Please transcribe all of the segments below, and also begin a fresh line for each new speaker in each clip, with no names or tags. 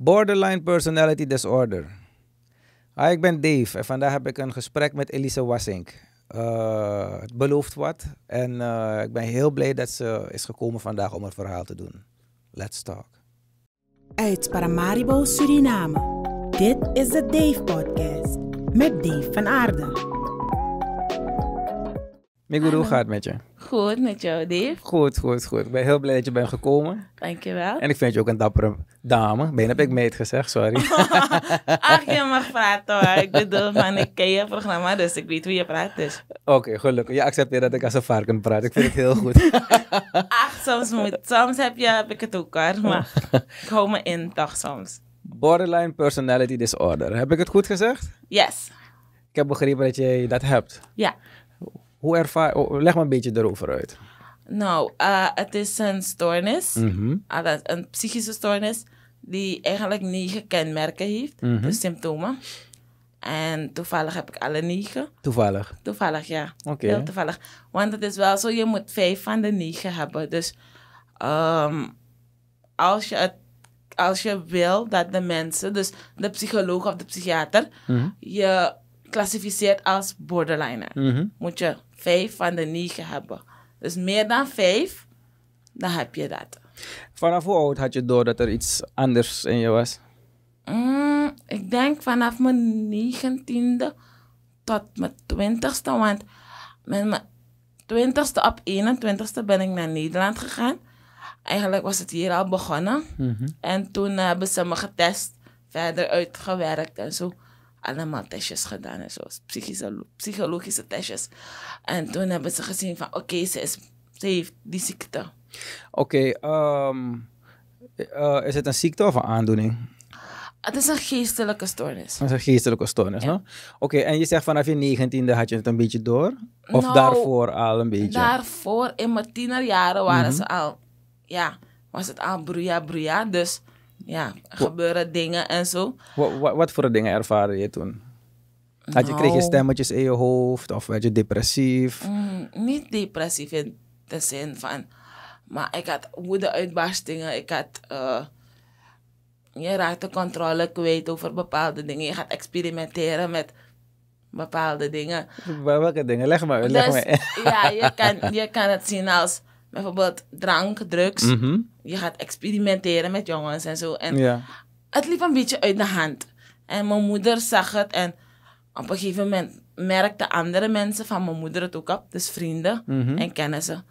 Borderline Personality Disorder. ik ben Dave en vandaag heb ik een gesprek met Elise Wassink. Eh, het belooft wat en eh, ik ben heel blij dat ze is gekomen vandaag om een verhaal te doen. Let's talk.
Uit Paramaribo, Suriname. Dit is de Dave Podcast met Dave van Aarde.
Miguel, hoe gaat het met je?
Goed, met jou, Dave.
Goed, goed, goed. Ik ben heel blij dat je bent gekomen. Dankjewel. En ik vind je ook een dappere dame. Ben heb ik meet gezegd, sorry.
Ach, je mag praten hoor. Ik bedoel, man, ik ken je programma, dus ik weet hoe je praat
dus. Oké, gelukkig. Je accepteert dat ik als een varken praat. Ik vind het heel goed.
Ach, soms moet. Soms heb, je, heb ik het ook hoor, maar ik hou me in toch soms.
Borderline Personality Disorder. Heb ik het goed gezegd? Yes. Ik heb begrepen dat jij dat hebt. Ja. Hoe ervaar oh, Leg maar een beetje erover uit.
Nou, eh, het is een stoornis, mhm. ah, een psychische stoornis, die eigenlijk negen kenmerken heeft, mm symptomen. En toevallig heb ik alle negen. Toevallig? Toevallig, ja. Oké. Heel toevallig. Want het is wel zo, je moet vijf van de negen hebben. Dus ehm, als, je als je wil dat de mensen, dus de psycholoog of de psychiater, mhm. je klassificeert als borderliner, mhm. moet je vijf van de negen hebben. Dus meer dan vijf, dan heb je dat.
Vanaf hoe oud had je door dat er iets anders in je was?
Mm, ik denk vanaf mijn negentiende tot mijn twintigste. Want met mijn twintigste op 21ste ben ik naar Nederland gegaan. Eigenlijk was het hier al begonnen. Mhm. En toen hebben ze me getest, verder uitgewerkt en zo allemaal testjes gedaan en zo, psychische, psychologische testjes. En toen hebben ze gezien van, oké, okay, ze, ze, heeft die ziekte.
Oké, ehm, eh, is het een ziekte of een aandoening?
Het is een geestelijke stoornis.
Het is een geestelijke stoornis, ja. Oké, en je zegt vanaf je negentiende had je het een beetje door?
Of nou, daarvoor al een beetje? Daarvoor, in mijn tienerjaren waren mhm. ze al... Ja, was het al broeia broeia. Dus ja, gebeuren dingen en zo.
Wat, wat, wat voor dingen ervaren je toen? Had je, kreeg je nou. stemmetjes in je hoofd of werd je depressief?
Mm, niet depressief in de zin van, maar ik had woede-uitbarstingen. Ik had, eh, je raakte controle kwijt over bepaalde dingen. Je gaat experimenteren met bepaalde dingen.
Welke dingen? Leg maar leg Dus, ja, je kan, je
kan het zien als bijvoorbeeld drank, drugs. Mhm je gaat experimenteren met jongens en zo. En het liep een beetje uit de hand. En mijn moeder zag het en op een gegeven moment merkten andere mensen van mijn moeder het ook op. Dus vrienden mm -hmm. en kennissen.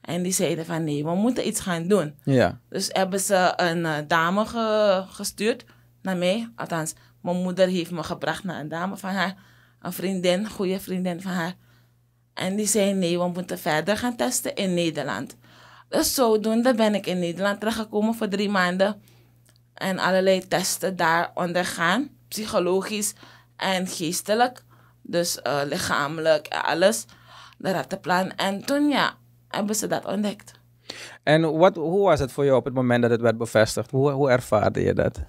En die zeiden van nee, we moeten iets gaan doen. Ja. Dus hebben ze een eh, dame gestuurd naar mij. Althans, mijn moeder heeft me gebracht naar een dame van haar. Een vriendin, goede vriendin van haar. En die zei nee, we moeten verder gaan testen in Nederland. Dus zodoende ben ik in Nederland teruggekomen voor drie maanden. En allerlei testen daar ondergaan. Psychologisch en geestelijk. Dus uh, lichamelijk en alles. De plan En toen ja, hebben ze dat ontdekt.
En wat, hoe was het voor jou op het moment dat het werd bevestigd? Hoe, hoe ervaarde je dat?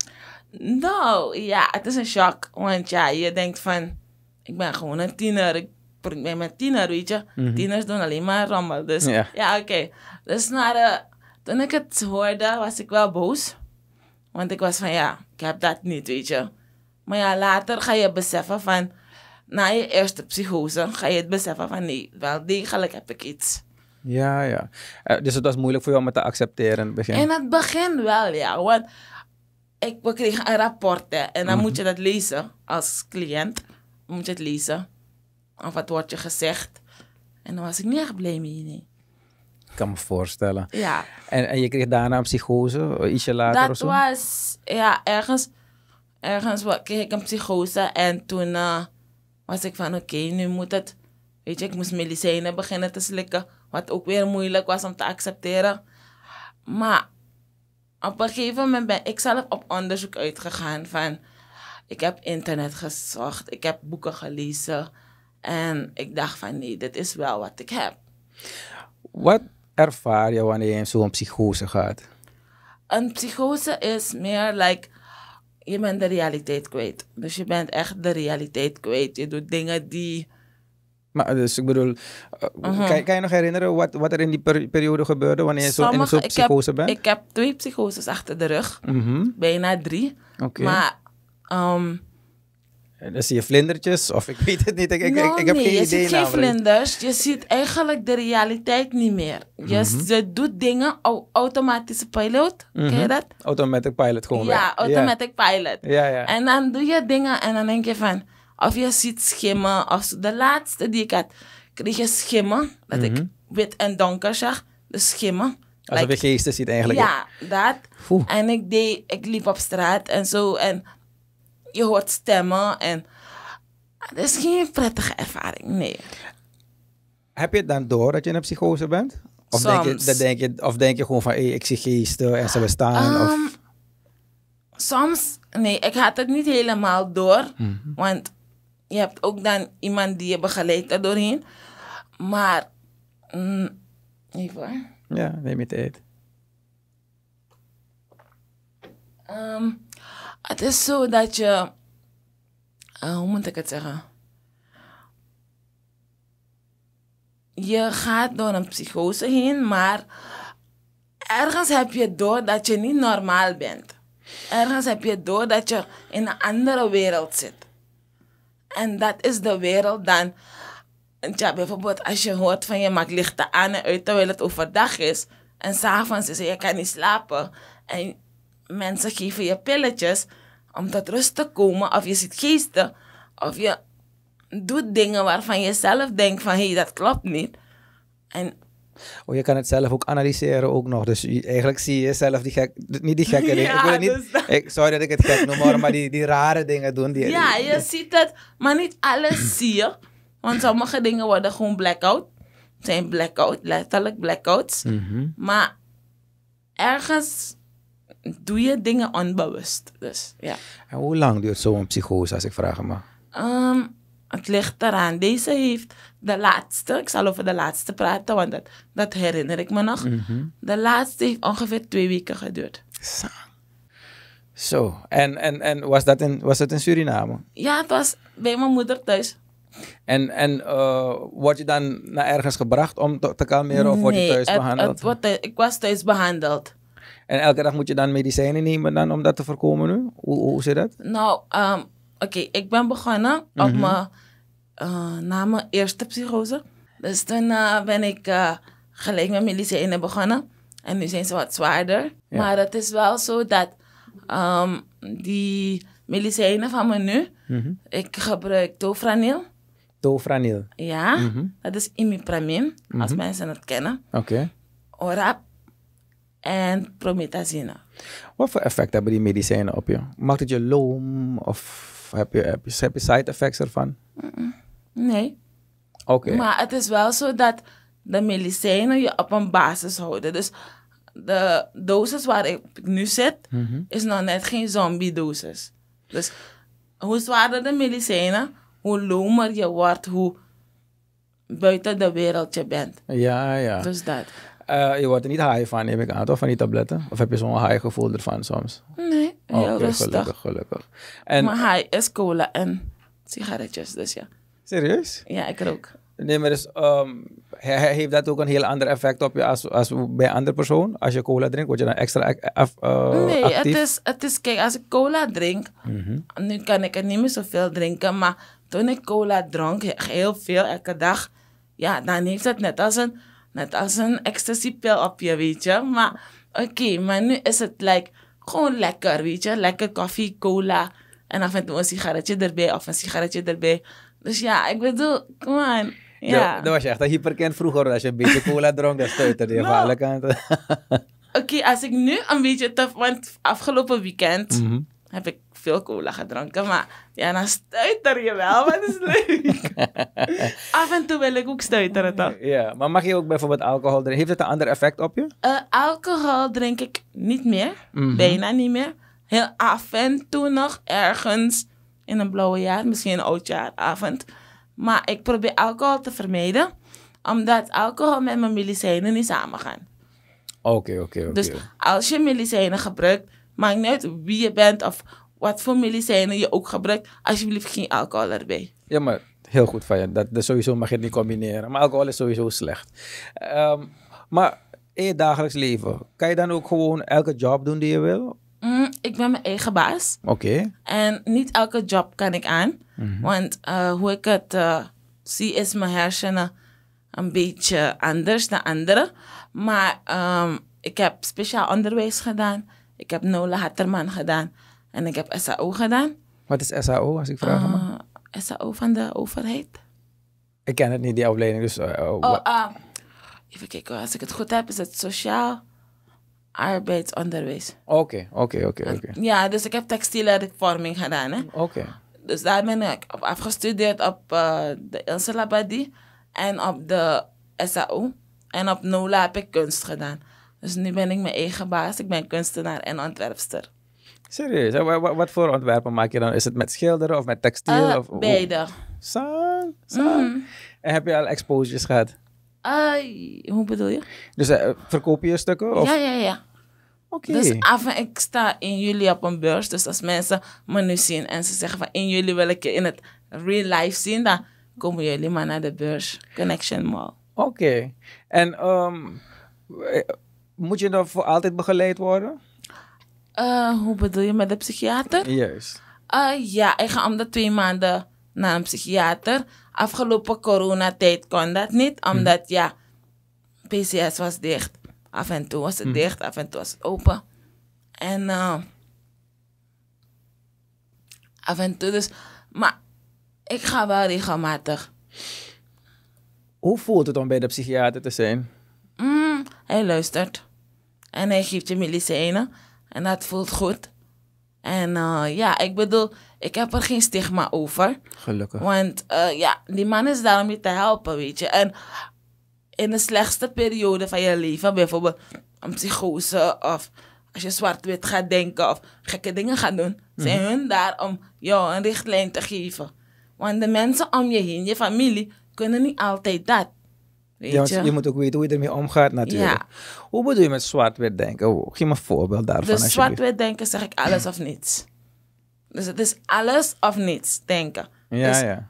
Nou, ja, het is een shock. Want ja, je denkt van, ik ben gewoon een tiener ben met tiener, weet je. Mm Tieners doen alleen maar rommel. Dus ja, oké. Dus na de, eh, toen ik het hoorde, was ik wel boos. Want ik was van, ja, ik heb dat niet, weet je. Maar ja, later ga je beseffen van... Na je eerste psychose ga je het beseffen van... Nee, wel degelijk heb ik iets.
Ja, ja. Eh, dus het was moeilijk voor jou om te accepteren in het begin? In
het begin wel, ja. Want ik, kreeg kregen een rapport en dan mhm. moet je dat lezen als cliënt. Moet je het lezen. Of wat wordt je gezegd? En dan was ik niet echt blij mee,
Ik kan me voorstellen. Ja. En, en je kreeg daarna een psychose, ietsje later dat of zo? Dat
was, ja, ergens, ergens kreeg ik een psychose. En toen eh, was ik van, oké, nu moet het... Weet je, ik moest medicijnen beginnen te slikken. Wat ook weer moeilijk was om te accepteren. Maar op een gegeven moment ben ik zelf op onderzoek uitgegaan van... Ik heb internet gezocht, ik heb boeken gelezen... En ik dacht van nee, dit is wel wat ik heb.
Wat ervaar je wanneer je in zo'n psychose gaat?
Een psychose is meer like, je bent de realiteit kwijt. Dus je bent echt de realiteit kwijt. Je doet dingen die...
Maar dus ik bedoel, eh, mhm. kan, kan, je nog herinneren wat, wat er in die periode gebeurde wanneer je zo in zo'n psychose bent? Ik
heb twee psychoses achter de rug, mhm. bijna drie. Okay. Maar ehm,
dan zie je vlindertjes of ik weet het niet. Ik, ik, nou, heb geen idee. Je ziet geen vlinders.
Je ziet eigenlijk de realiteit niet meer. Je mhm. doet dingen, op automatische pilot. Mm Ken je mhm. dat?
Automatic pilot gewoon. Ja, automatic pilot. Ja, ja. En
dan doe je dingen en dan denk je van, of je ziet schimmen. Of de laatste die ik had, kreeg je schimmen. Dat ik mhm. wit en donker zag. De schimmen. Alsof
like, je geesten ziet eigenlijk. Ja,
dat. En ik, deed, ik liep op straat en zo. En je hoort stemmen en het is geen prettige ervaring, nee.
Heb je het dan door dat je een psychose bent? Of, Denk, je, dat denk, je, of denk je gewoon van, ik zie geesten en ze bestaan? of...
Ehm, soms, nee, ik had het niet helemaal door. Mhm. Want je hebt ook dan iemand die je begeleidt er doorheen. Maar, mm, even.
Ja, neem je tijd.
Ehm, het is zo dat je. Eh, hoe moet ik het zeggen? Je gaat door een psychose heen, maar ergens heb je door dat je niet normaal bent. Ergens heb je door dat je in een andere wereld zit. En dat is de wereld dan. Ja, bijvoorbeeld als je hoort van je maakt lichten aan en uit terwijl het overdag is. En s'avonds is je kan niet slapen. En mensen geven je pilletjes om tot rust te komen. Of je ziet geesten. Of je doet dingen waarvan je zelf denkt van hé, hey, dat klopt niet. En
Oh, je kan het zelf ook analyseren ook nog. Dus eigenlijk zie je zelf die gek... Niet die gekke dingen. ik niet, dus ik, sorry dat ik het gek noem, maar, die, die rare dingen doen. Die, ja, je
ziet het. Maar niet alles zie je. Want sommige dingen worden gewoon blackout. zijn blackout, letterlijk blackouts. Mhm. Maar ergens doe je dingen onbewust. Dus, ja.
En hoe lang duurt zo'n psychose, als ik vraag me?
Ehm, het ligt eraan. Deze heeft de laatste, ik zal over de laatste praten, want dat, dat herinner ik me nog. Mhm. De laatste heeft ongeveer twee weken geduurd. Zo.
Zo. En, en, en was, dat in, was dat in Suriname?
Ja, het was bij mijn moeder thuis.
En, en eh, word je dan naar ergens gebracht om te, te kalmeren of word je thuis behandeld? Het, wat, ik was thuis behandeld. En elke dag moet je dan medicijnen nemen dan om dat te voorkomen Hoe, hoe zit dat?
Nou, ehm, oké, ik ben begonnen op mhm. mijn, eh, na mijn eerste psychose. Dus toen eh, ben ik eh, gelijk met medicijnen begonnen. En nu zijn ze wat zwaarder. Maar het is wel zo dat ehm, die medicijnen van me nu, mhm. ik gebruik tofranil.
Tofranil?
Ja, mhm. dat is imipramine, als mensen het kennen. Oké. Okay. Orap en promethazine. Wat
voor effect hebben die medicijnen op je? Maakt het je loom of heb je, heb je, side effects ervan? Nee. Oké. Maar
het is wel zo dat de medicijnen je op een basis houden. Dus de dosis waar ik nu zit, mhm. is nog net geen zombie-dosis. Dus hoe zwaarder de medicijnen, hoe lomer je wordt, hoe buiten de wereld je bent. Ja, ja. Dus dat.
Eh, je wordt er niet high van, neem ik aan, toch? Van die tabletten? Of heb je zo'n high gevoel ervan soms? Nee, heel rustig. Gelukkig, gelukkig. maar
high is cola en sigaretjes, dus ja.
Serieus? Ja, ik rook. Nee, maar dus, um, heeft dat ook een heel ander effect op je als, als bij een andere persoon? Als je cola drinkt, word je dan extra nee, actief? Eh, nee, het is,
het is, kijk, als ik cola drink, mhm. nu kan ik er niet meer zoveel drinken, maar toen ik cola dronk, heel veel elke dag, ja, dan heeft het net als een Net als een ecstasypil op je, weet je. Maar oké, maar nu is het like, gewoon lekker, weet je. Lekker koffie, cola en af en toe een sigaretje erbij of een sigaretje erbij. Dus ja, ik bedoel, come on. Ja.
dat was je echt een hyperkind vroeger. Als je een beetje cola dronk, dan stuitte je no. aan alle kanten.
Oké, als ik nu een beetje te... Want afgelopen weekend mhm. heb ik veel cola gedronken, maar ja, dan stuiter je wel, maar dat is leuk.
Af en toe wil ik ook stuiteren, toch? Ja, maar mag je ook bijvoorbeeld alcohol drinken? Heeft het een ander
effect op je? Eh, alcohol drink ik niet meer, mhm. bijna niet meer. Heel af en toe nog ergens in een blauwe jaar, misschien een oudjaaravond. Maar ik probeer alcohol te vermijden, omdat alcohol met mijn medicijnen niet samengaan.
Oké, oké, oké. Dus
als je medicijnen gebruikt, maakt niet uit wie je bent of wat voor medicijnen je ook gebruikt, alsjeblieft geen alcohol erbij. Ja, maar
heel goed van je. Dat, dat sowieso mag je het niet combineren. Maar alcohol is sowieso slecht. Ehm, maar in je dagelijks leven, kan je dan ook gewoon elke job doen die je wil?
Mm, ik ben mijn eigen baas. Oké. En niet elke job kan ik aan. Mhm. Want eh, hoe ik het eh, zie, is mijn hersenen een beetje anders dan anderen. Maar ehm, ik heb speciaal onderwijs gedaan. Ik heb Nola Hatterman gedaan. En ik heb SAO gedaan.
Wat is SAO, als ik vraag? Uh, ah,
SAO van de overheid.
Ik ken het niet, die opleiding. Dus, eh, oh,
uh, even kijken, als ik het goed heb, is het sociaal arbeidsonderwijs. Oké,
oké, oké. oké.
Ja, dus ik heb textiele vorming gedaan. hè. Oké. Dus daar ben ik op afgestudeerd op eh, de Ilse en op de SAO. En op NOLA heb ik kunst gedaan. Dus nu ben ik mijn eigen baas. Ik ben kunstenaar en ontwerpster. Serieus,
wat, wat, voor ontwerpen maak je dan? Is het met schilderen of met textiel? Eh, of, beide.
Zo, zo. Mhm.
En heb je al exposures gehad?
Uh, hoe bedoel je?
Dus uh, verkoop je stukken? Of? Ja, ja,
ja. Oké. Dus af en ik sta in jullie op een beurs. Dus als mensen me nu zien en ze zeggen van in jullie wil ik je in het real life zien, dan komen jullie maar naar de beurs. Connection Mall.
Oké. En ehm, eh, moet je dan voor altijd begeleid worden?
Eh, hoe bedoel je met de psychiater? Juist. Ah, ja, ik ga om de twee maanden naar een psychiater. Afgelopen coronatijd kon dat niet, hm. omdat ja, PCS was dicht. Af en toe was het hm. dicht, af en toe was het open. En uh, af en toe dus. Maar ik ga wel regelmatig. Hoe voelt het om bij de psychiater te zijn? Mm, hij luistert. En hij geeft je medicijnen. En dat voelt goed. En eh, ja, ik bedoel, ik heb er geen stigma over.
Gelukkig. Want
eh, ja, die man is daar om je te helpen, weet je. En in de slechtste periode van je leven, bijvoorbeeld een psychose of als je zwart-wit gaat denken of gekke dingen gaat doen, zijn mm hun daar om jou een richtlijn te geven. Want de mensen om je heen, je familie, kunnen niet altijd dat ja, je? moet
ook weten hoe je ermee omgaat natuurlijk. Ja. Hoe bedoel je met zwart-wit denken? Oh, geef me een voorbeeld daarvan. Dus zwart-wit
denken zeg ik alles of niets. Dus het is alles of niets denken. Ja, ja.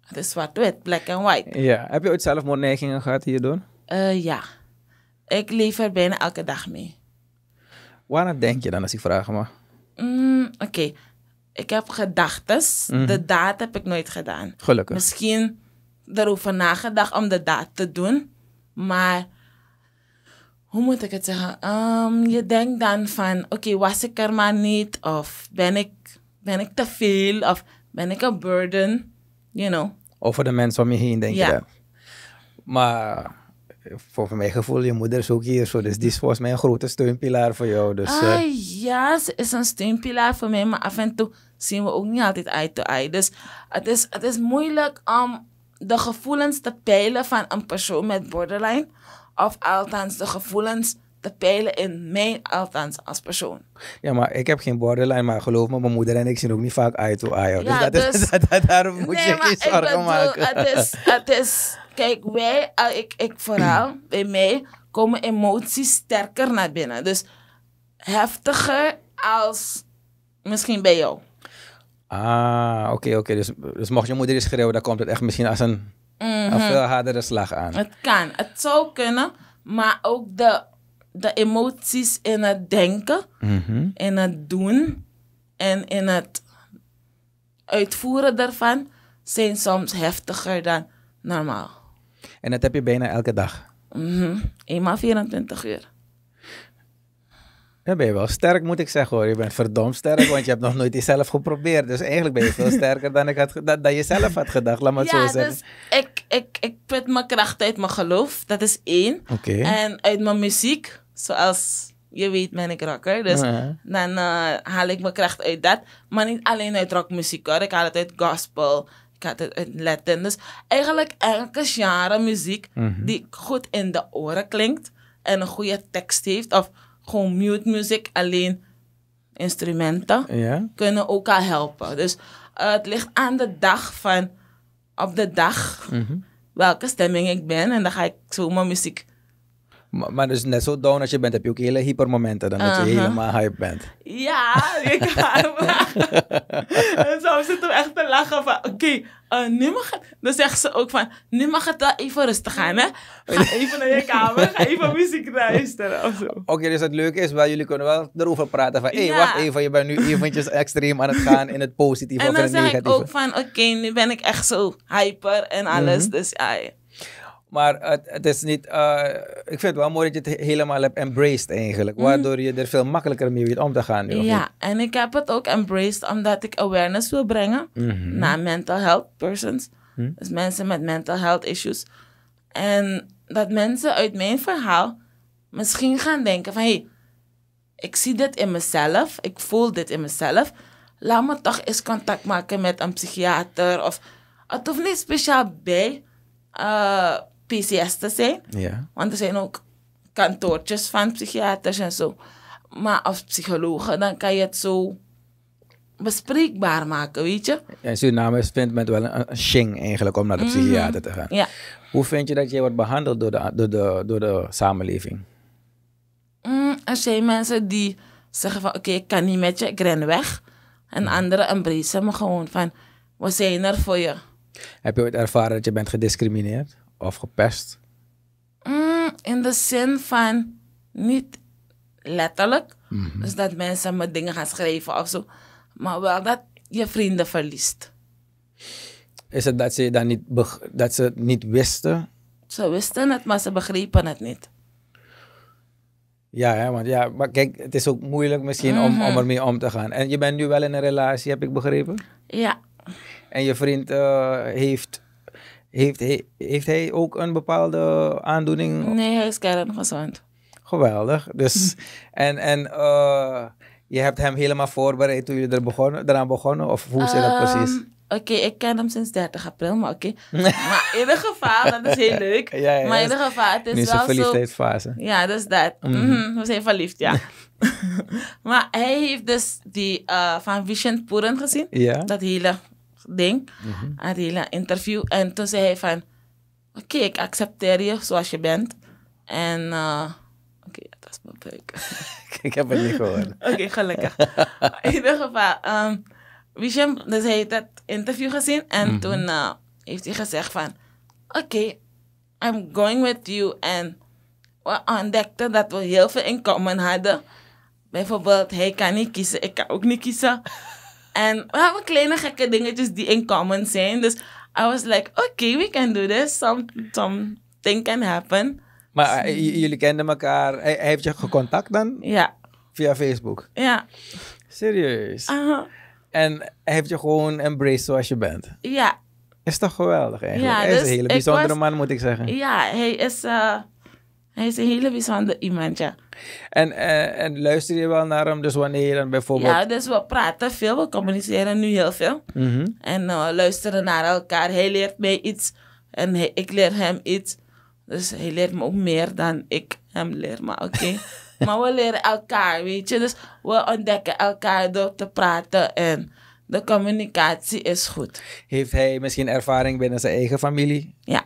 Het is zwart-wit, black and white.
Ja. Heb je ooit zelf neigingen gehad hierdoor?
Uh, ja. Ik leef er bijna elke dag mee.
Waarom denk je dan, als ik vraag me?
Mm, oké. Ik heb gedachten. De mhm. daad heb ik nooit gedaan. Gelukkig. Misschien erover nagedacht om de daad te doen. Maar hoe moet ik het zeggen? Ehm, je denkt dan van, oké, was ik er maar niet? Of ben ik, ben ik te veel? Of ben ik een burden? You know.
Over de mensen om je heen, denk ja. je dat? Maar voor mijn gevoel, je moeder is ook hier zo. Dus die is volgens mij een grote steunpilaar voor jou. Dus, eh, ah,
ja, ze is een steunpilaar voor mij. Maar af en toe zien we ook niet altijd eye to eye. Dus het is, het is moeilijk om, de gevoelens te peilen van een persoon met borderline. Of althans de gevoelens te peilen in mij, althans als persoon.
Ja, maar ik heb geen borderline, maar geloof me, mijn moeder en ik zien ook niet vaak eye to eye. Dus ja, dus, dat is, dus- daarom moet je geen zorgen bedoel, maken.
Het is, kijk, wij, eh, ik, ik vooral, bij mij komen emoties sterker naar binnen. Dus heftiger als misschien bij jou.
Ah, oké, oké. Dus, dus mocht je moeder eens schreeuwen, dan komt het echt misschien als een, mm veel hardere slag aan. Het
kan. Het zou kunnen, maar ook de, de emoties in het denken, mhm. in het doen en in het uitvoeren daarvan zijn soms heftiger dan normaal.
En dat heb je bijna elke dag?
Mhm. Eenmaal 24 uur.
Dan ben je wel sterk, moet ik zeggen hoor. Je bent verdomd sterk, want je hebt nog nooit jezelf geprobeerd. Dus eigenlijk ben je veel sterker dan, ik had, dan, dan je zelf had gedacht. Laat maar zo zeggen. Dus
ik, ik, ik put mijn kracht uit mijn geloof, dat is één. Okay. En uit mijn muziek, zoals je weet, ben ik rocker. Dus dan eh, haal ik mijn kracht uit dat. Maar niet alleen uit rockmuziek hoor. Ik haal het uit gospel. Ik haal het uit Latin. Dus eigenlijk elke genre muziek mhm. die goed in de oren klinkt en een goede tekst heeft. Of gewoon mute muziek, alleen instrumenten, kunnen ook al helpen. Dus eh, het ligt aan de dag van, op de dag, mhm. welke stemming ik ben. En dan ga ik zo mijn muziek
maar, dus net zo down als je bent, heb je ook hele hypermomenten. Dan dat je uh-huh. helemaal hype bent.
Ja, ik ga En zo zit hem echt te lachen van, oké, eh, nu mag het... Dan zegt ze ook van, nu mag het wel even rustig gaan, hè. Ga even naar je kamer, ga even muziek
luisteren of zo. Oké, dus het leuke is wel, jullie kunnen wel erover praten van... Hé, hey, wacht even, je bent nu eventjes extreem
aan het gaan in het positieve of in het negatieve. En dan zeg ik ook van, oké, nu ben ik echt zo hyper en alles. Mhm. Dus ja,
maar het, het is niet. Eh, ik vind het wel mooi dat je het helemaal hebt embraced eigenlijk. Mhm. Waardoor je er veel makkelijker mee weet om te gaan. ja,
en ik heb het ook embraced omdat ik awareness wil brengen
mhm. naar
mental health persons. Mhm. Dus mensen met mental health issues. En dat mensen uit mijn verhaal misschien gaan denken van hé, hey, ik zie dit in mezelf, ik voel dit in mezelf. Laat me toch eens contact maken met een psychiater of het hoeft niet speciaal bij. Eh, PCS te zijn. Ja. Want er zijn ook kantoortjes van psychiaters en zo. Maar als psychologen, dan kan je het zo bespreekbaar maken, weet je.
In Suriname vindt men wel een, shing eigenlijk om naar de mhm. psychiater te gaan. Hoe vind je dat je wordt behandeld door de, door de, door de samenleving?
Mm, er zijn mensen die zeggen van oké, ik kan niet met je, ik ren weg. En mhm. anderen embracen me gewoon van we zijn er voor je.
Heb je ooit ervaren dat je bent gediscrimineerd? of gepest?
Mm, in de zin van niet letterlijk. Mhm. Dus dat mensen me dingen gaan schrijven of zo. Maar wel dat je vrienden verliest.
Is het dat ze, dan niet, dat ze het niet wisten?
Ze wisten het, maar ze begrepen het niet.
Ja, want ja, maar kijk, het is ook moeilijk misschien om, mhm. om ermee om te gaan. En je bent nu wel in een relatie, heb ik begrepen? Ja. En je vriend eh, heeft heeft hij, heeft hij ook een bepaalde aandoening?
Nee, hij is kerngezond.
Geweldig. Dus, en en eh, je hebt hem helemaal voorbereid toen je er begonnen, eraan begonnen? Of hoe is um, dat precies?
Ehm, oké, ik ken hem sinds 30 april, maar oké. maar in ieder geval, dat is heel leuk. Ja, ja, maar in ieder geval, het is, nu Ja, dat. is dat. Mhm. Mhm, we zijn verliefd, ja. maar hij heeft dus die eh, van Vision Poeren gezien. Ja. Dat hele ding, mm-hmm. een interview. En toen zei hij van, oké, ik accepteer je zoals je bent. En eh, oké, dat is mijn buik. ik heb het niet gehoord. oké, okay, gelukkig. In ieder geval, um, ehm, Wisham, dus hij heeft dat interview gezien. En mhm. toen eh, heeft hij gezegd van, oké, I'm going with you. En we ontdekten dat we heel veel in common hadden. Bijvoorbeeld, hij kan niet kiezen, ik kan ook niet kiezen. En we hebben kleine gekke dingetjes die in common zijn. Dus I was like, oké, okay, we can do this. Some, something can happen.
Maar eh, jullie kenden elkaar. Hij, heeft je gecontact dan? Ja. Via Facebook? Ja. Serieus? Uh-huh. En hij heeft je gewoon embraced zoals je bent? Ja. Is toch geweldig eigenlijk? Ja, hij is een dus hele bijzondere man, moet ik zeggen. Ja,
hij is... Eh, hij is een hele bijzonder iemand, ja.
En, eh, en, luister je wel naar hem, dus wanneer dan bijvoorbeeld? Ja,
dus we praten veel, we communiceren nu heel veel. Mhm. En uh, luisteren naar elkaar. Hij leert mij iets en ik leer hem iets. Dus hij leert me ook meer dan ik hem leer, maar oké. maar we leren elkaar, weet je. Dus we ontdekken elkaar door te praten en de communicatie is goed.
Heeft hij misschien ervaring binnen zijn eigen familie? Ja.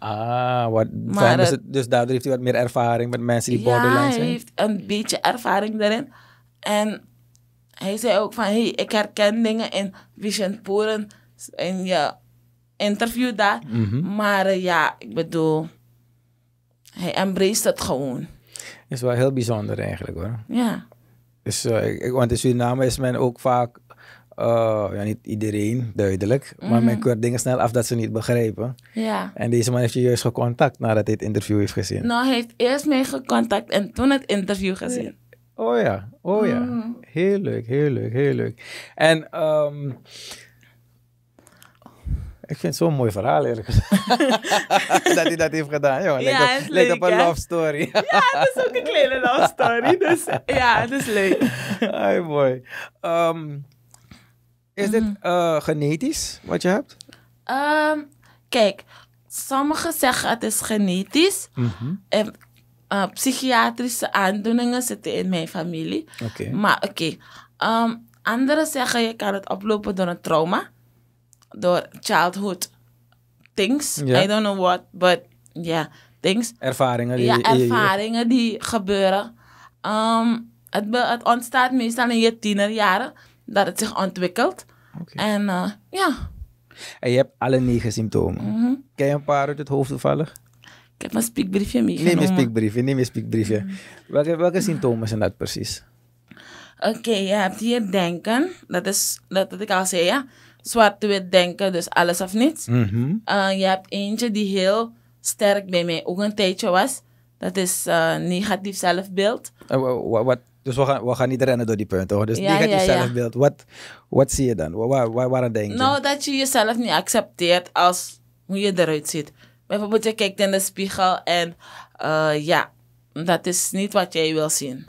Ah, wat maar dus, dus daardoor heeft hij wat meer ervaring met mensen die ja, borderline zijn? hij heeft
een beetje ervaring daarin. En hij zei ook van, hey, ik herken dingen in Vision Poren in je interview daar. Mhm. Maar eh, ja, ik bedoel, hij embraced het gewoon.
Is wel heel bijzonder eigenlijk hoor. Ja. Dus, uh, want in Suriname is men ook vaak eh, ja, niet iedereen, duidelijk. Maar men mhm. keurt dingen snel af dat ze niet begrijpen. Ja. En deze man heeft je juist gecontact nadat hij het interview heeft gezien.
Nou, hij heeft eerst mij gecontact en toen het interview gezien.
Oh ja, oh ja. Mhm. Heel leuk, heel leuk, heel leuk. En... Um, ik vind het zo'n mooi verhaal, eerlijk gezegd. dat hij dat heeft gedaan, jongen. Ja, lijkt, op, een love story. ja, het is ook een kleine love story. Dus ja, het is leuk. Hoi, mooi. Ehm, is dit mhm. eh, genetisch wat je hebt?
Ehm, kijk, sommigen zeggen het is genetisch. Mhm. en, eh, psychiatrische aandoeningen zitten in mijn familie. Maar oké, ehm, anderen zeggen je kan het oplopen door een trauma. Door childhood things. I don't know what, but yeah, things. Ervaringen die... Ja, ervaringen die gebeuren. Ehm, het, het ontstaat meestal in je tienerjaren dat het zich ontwikkelt. En eh, ja.
En je hebt alle negen symptomen. Mm Ken je een paar uit het hoofd toevallig? Ik heb mijn spiekbriefje meegenomen. Neem je spiekbriefje, neem je spiekbriefje. Mm. Welke, welke symptomen zijn dat precies?
Oké, je hebt hier denken. Dat is dat, ik al zei, ja. Zwart-wit denken, dus alles of niets. Mhm. Eh, je hebt eentje die heel sterk bij mij ook een tijdje was. Dat is uh, negatief zelfbeeld.
wat, dus we gaan, we gaan niet rennen door die punten hoor. Dus negatief zelfbeeld. Wat, wat zie je dan? Waar, waar, waar denk je?
Nou, dat je jezelf niet accepteert als hoe je eruit ziet. Bijvoorbeeld, je kijkt in de spiegel en eh, ja, dat is niet wat jij wil zien.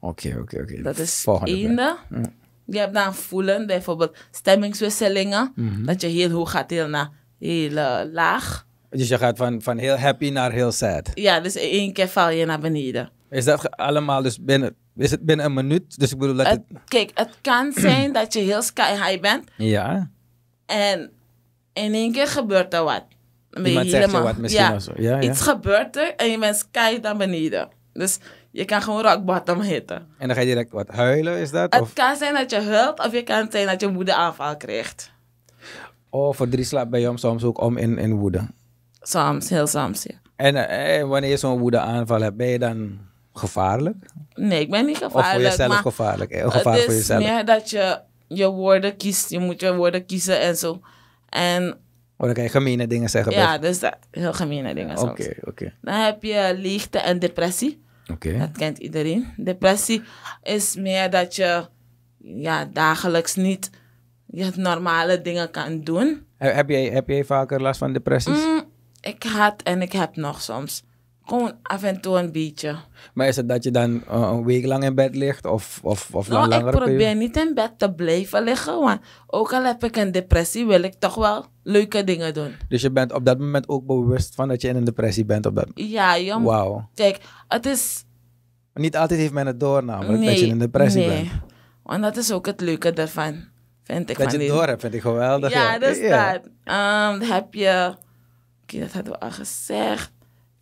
Oké, oké, oké. Dat is Volgende mm.
Je hebt dan voelen, bijvoorbeeld stemmingswisselingen. Mhm. Dat je heel hoog gaat, heel, naar, heel eh, laag.
Dus je gaat van, van heel happy naar heel sad.
Ja, dus één keer val je naar beneden.
Is dat allemaal dus binnen is het binnen een minuut? Dus ik bedoel het,
Kijk, het kan zijn dat je heel sky high bent. Ja. En in één keer gebeurt er wat.
Ben zegt je wat misschien ja, zo. Ja, Iets
gebeurt er en je bent sky naar beneden. Dus je kan gewoon rock bottom hitten. En dan ga je direct wat huilen, is dat? Het kan zijn dat je huilt of je kan zijn dat je woede aanval krijgt.
Oh, voor drie slaap bij je soms ook om in, in woede? Soms, heel soms, ja. En, eh, eh, wanneer je zo'n woede aanval hebt, ben je dan gevaarlijk?
Nee, ik ben niet gevaarlijk. Of voor jezelf maar, gevaarlijk? Heel eh, gevaarlijk het voor jezelf. meer dat je je woorden kiest. Je moet je woorden kiezen en zo. En
Oh, dan kan je gemene dingen zeggen. Ja, dus dat,
heel gemene dingen. Oké, oké. Dan heb je leegte en depressie. Oké. Dat kent iedereen. Depressie is meer dat je ja, dagelijks niet je normale dingen kan doen.
Heb jij, heb jij vaker last van depressies?
Mm, ik had en ik heb nog soms. Gewoon af en toe een beetje.
Maar is het dat je dan eh, een week lang in bed ligt of, of, of nou, langer? Ik probeer
niet in bed te blijven liggen, want ook al heb ik een depressie, wil ik toch wel leuke dingen doen.
Dus je bent op dat moment ook bewust van dat je in een depressie bent op dat
Ja, jong. Wauw. Kijk, het is...
Niet altijd heeft men het door namelijk dat je in een depressie nee. bent.
want dat is ook het leuke daarvan, vind ik. Dat van je het
door hebt, vind ik geweldig. Ja, ja. dus dat.
Um, heb je... Oké, dat hadden we al gezegd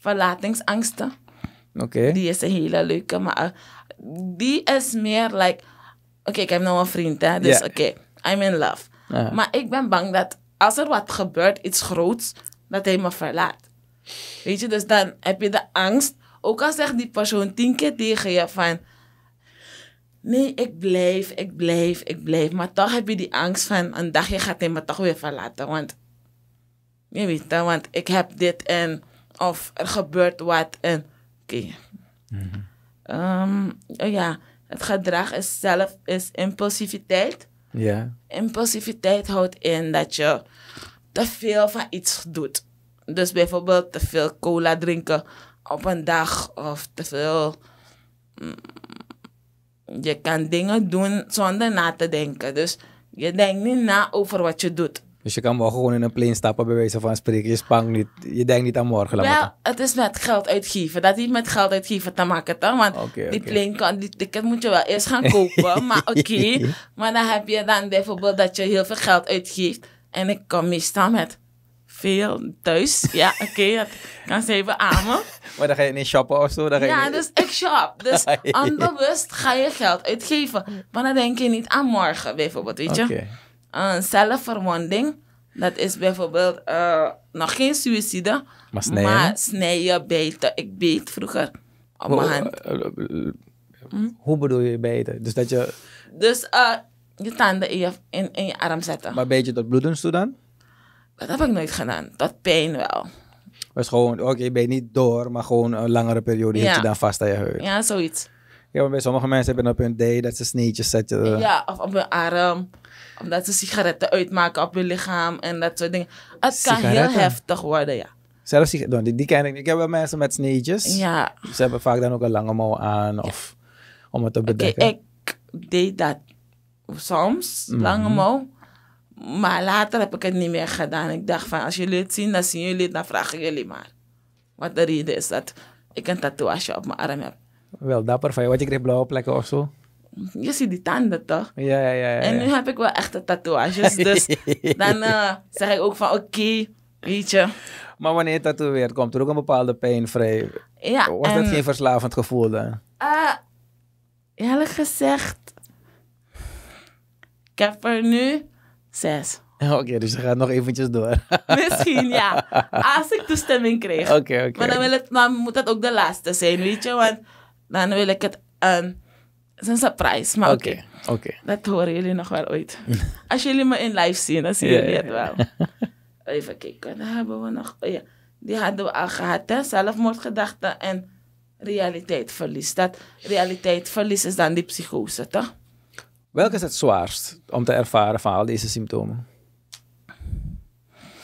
verlatingsangsten. Oké. Die is een hele leuke, maar eh, die is meer like... Oké, ik heb nou een vriend, hè. Dus oké, I'm in love. Maar ik ben bang dat als er wat gebeurt, iets groots, dat hij me verlaat. Weet je, dus dan heb je de angst. Ook al zegt die persoon tien keer tegen je van... Nee, ik blijf, ik blijf, ik blijf. Maar toch heb je die angst van een dag je gaat hij me toch weer verlaten. Want je weet want ik heb dit en of er gebeurt wat en oké. Okay. ja, het gedrag is zelf is impulsiviteit. Ja. Impulsiviteit houdt in dat je te veel van iets doet. Dus bijvoorbeeld te veel cola drinken op een dag of te veel. Mm, je kan dingen doen zonder na te denken. Dus je denkt niet na over wat je doet.
Dus je kan wel gewoon in een plane stappen bij wijze van spreken. Je spang niet, je denkt niet aan morgen. Ja,
het is met geld uitgeven. Dat heeft met geld uitgeven te maken, toch? Want die plane kan, die ticket moet je wel eerst gaan kopen. maar oké, okay. maar dan heb je dan bijvoorbeeld dat je heel veel geld uitgeeft. En ik kom meestal met veel thuis. Ja, oké, dat kan ze even aan maar dan ga je niet shoppen of zo? Dan ja, dus ik shop. Dus onbewust ga je geld uitgeven. Maar dan denk je niet aan morgen, bijvoorbeeld, weet je? een zelfverwonding. Dat is bijvoorbeeld eh, nog geen suïcide, maar snijden, maar Ik beet vroeger op mijn hand.
Eh, eh, hm? Hoe bedoel je bijten? Dus dat je...
Dus je tanden in je, in, in arm zetten. Maar
beetje tot bloedens toe dan?
Dat heb ik nooit gedaan. Dat pijn wel.
is gewoon, oké, okay, je bent niet door, maar gewoon een langere periode ja. je dan vast aan je huid. Ja, zoiets. Ja, maar bij sommige mensen hebben op hun day dat ze sneetjes zetten. Ja,
of op hun arm omdat ze sigaretten uitmaken op hun lichaam en dat soort dingen. Het kan heel heftig worden, ja.
Zelfs die, nou, die ken ik. Ik heb wel mensen met sneetjes. Ja. Ze hebben vaak dan ook een lange mouw aan of om het te bedekken. ik
deed dat soms, mhm. lange mouw. Maar later heb ik het niet meer gedaan. Ik dacht van, als jullie het zien, dan zien jullie het. Dan vragen jullie maar. Wat de reden is dat ik een tatoeage op mijn arm heb.
Wel dapper van je. Wat je kreeg blauwe plekken of zo?
je ziet die tanden toch?
Ja, ja, ja. ja en nu
heb ik wel echte tatoeages. Dus dan eh, zeg ik ook van oké, weet je.
Maar wanneer je tatoeëert, komt er ook een bepaalde pijn vrij.
Ja, Was dat geen
verslavend gevoel dan?
Uh, eerlijk gezegd, ik heb er nu zes.
Oké, dus je gaat nog eventjes door. Misschien, ja. Als
ik toestemming kreeg. Oké, oké. Maar dan wil het, moet dat ook de laatste zijn, weet je? Want dan wil ik het een ehm, het is een surprise, maar oké. Oké. Dat horen jullie nog wel ooit. Als jullie me in live zien, dan zien jullie het wel. Even kijken, daar hebben we nog... Oh ja. Die hadden we al gehad, hè? zelfmoordgedachten en realiteitverlies. Dat realiteitverlies is dan die psychose, toch? Welke is het zwaarst
om te ervaren van al deze symptomen?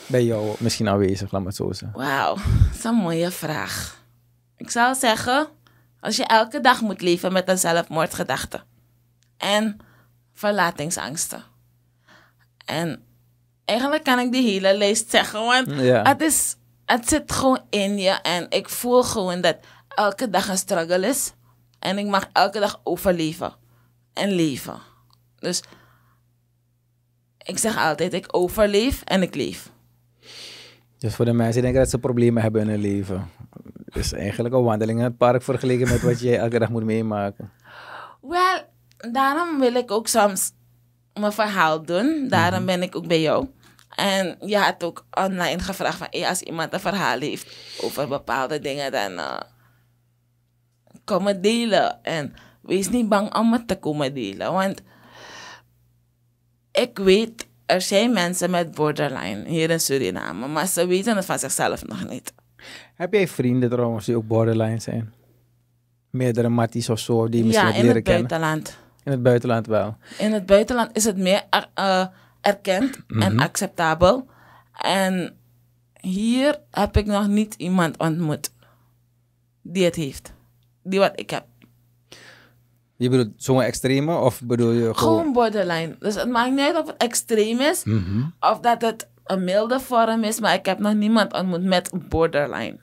Bij jou misschien aanwezig, laat maar zo zeggen.
Wauw, dat is een mooie vraag. Ik zou zeggen als je elke dag moet leven met een zelfmoordgedachte. En verlatingsangsten. En eigenlijk kan ik die hele lijst zeggen, want het, is, het zit gewoon in je. En ik voel gewoon dat elke dag een struggle is. En ik mag elke dag overleven en leven. Dus ik zeg altijd, ik overleef en ik leef.
Dus voor de mensen die denken dat ze problemen hebben in hun leven, is dus eigenlijk een wandeling in het park vergeleken met wat jij elke dag moet meemaken.
Wel, daarom wil ik ook soms mijn verhaal doen. Daarom mhm. ben ik ook bij jou. En je had ook online gevraagd van, hey, als iemand een verhaal heeft over bepaalde dingen, dan uh, kom delen. En wees niet bang om het te komen delen. Want ik weet, er zijn mensen met borderline hier in Suriname, maar ze weten het van zichzelf nog niet.
Heb jij vrienden trouwens die ook borderline zijn? Meerdere matties of zo die je misschien leren kennen? Ja, in het buitenland. In het buitenland wel.
In het buitenland is het meer eh, erkend en mhm. acceptabel. En hier heb ik nog niet iemand ontmoet die het heeft. Die wat ik heb.
Je bedoelt zo'n extreme of bedoel je gewoon...
borderline. Dus het maakt niet uit of het extreem is mhm. of dat het een milde vorm is, maar ik heb nog niemand ontmoet met borderline.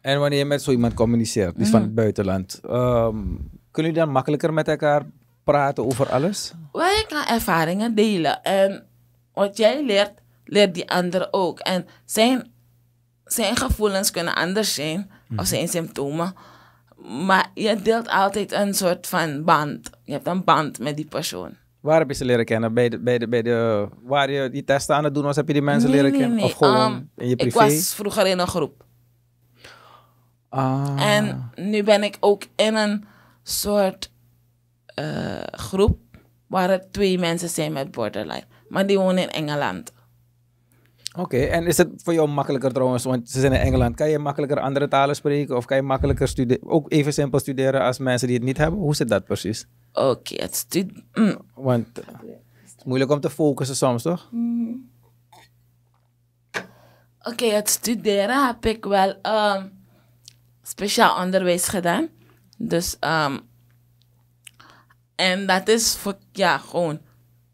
En wanneer je met zo iemand communiceert, die is van het mm. buitenland, um, kunnen jullie dan makkelijker met elkaar praten over alles?
ik mijn ervaringen delen. En wat jij leert, leert die ander ook. En zijn, zijn gevoelens kunnen anders zijn, of mhm. zijn symptomen. Maar je deelt altijd een soort van band. Je hebt een band met die persoon. Waar heb
je ze leren kennen? Bij de, bij de, bij de, waar je die testen aan het doen was, heb je die mensen leren kennen? Of gewoon ehm, in je privé? Ik was
vroeger in een groep. Ah. En nu ben ik ook in een soort eh, groep waar er twee mensen zijn met borderline. Maar die wonen in Engeland. Oké, en is het voor
jou makkelijker trouwens? Want ze zijn in Engeland. Kan je makkelijker andere talen spreken? Of kan je makkelijker studeren? Ook even simpel studeren als mensen die het niet hebben? Hoe zit dat precies? Oké, het studeren. Mm. Want eh, het is moeilijk om te focussen soms, toch?
Mm. Oké, het studeren heb ik wel ehm, speciaal onderwijs gedaan. Dus, um, en dat is voor, ja, gewoon.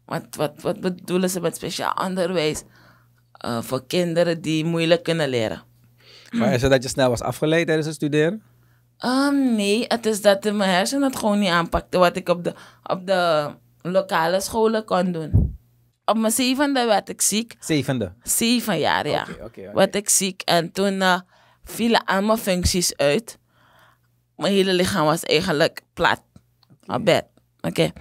Wat, wat, wat bedoelen ze met speciaal onderwijs? Eh, voor kinderen die moeilijk kunnen leren. Maar is het dat je snel was afgeleid tijdens het studeren? Ah, nee, het is dat mijn hersenen het gewoon niet aanpakte wat ik op de, op de lokale scholen kon doen. Op mijn zevende werd ik ziek. Zevende? Zeven jaar, ja. Oké, okay, Werd ik ziek en toen eh, vielen al functies uit. Mijn hele lichaam was eigenlijk plat op bed. Oké.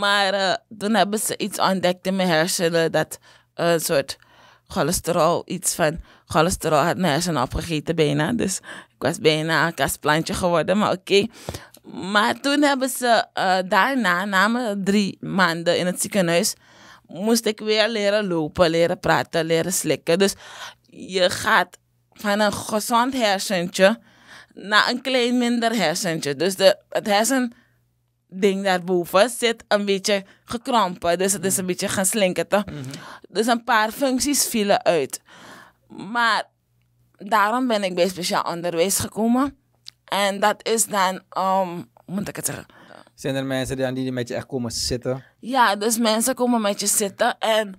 Maar eh, toen hebben ze iets ontdekt in mijn hersenen dat eh, een soort cholesterol, iets van cholesterol had mijn hersenen opgegeten bijna. Dus ik was bijna een kastplantje geworden, maar oké. Maar toen hebben ze eh, daarna, na mijn drie maanden in het ziekenhuis, moest ik weer leren lopen, leren praten, leren slikken. Dus je gaat van een gezond hersentje naar een klein minder hersentje. Dus de, het hersen daarboven zit een beetje gekrompen. Dus het is een beetje gaan slinken. Mm Dus een paar functies vielen uit. Maar daarom ben ik bij speciaal onderwijs gekomen. En dat is dan, um,
hoe moet ik het zeggen? Zijn er mensen dan die met je echt komen zitten?
Ja, dus mensen komen met je zitten en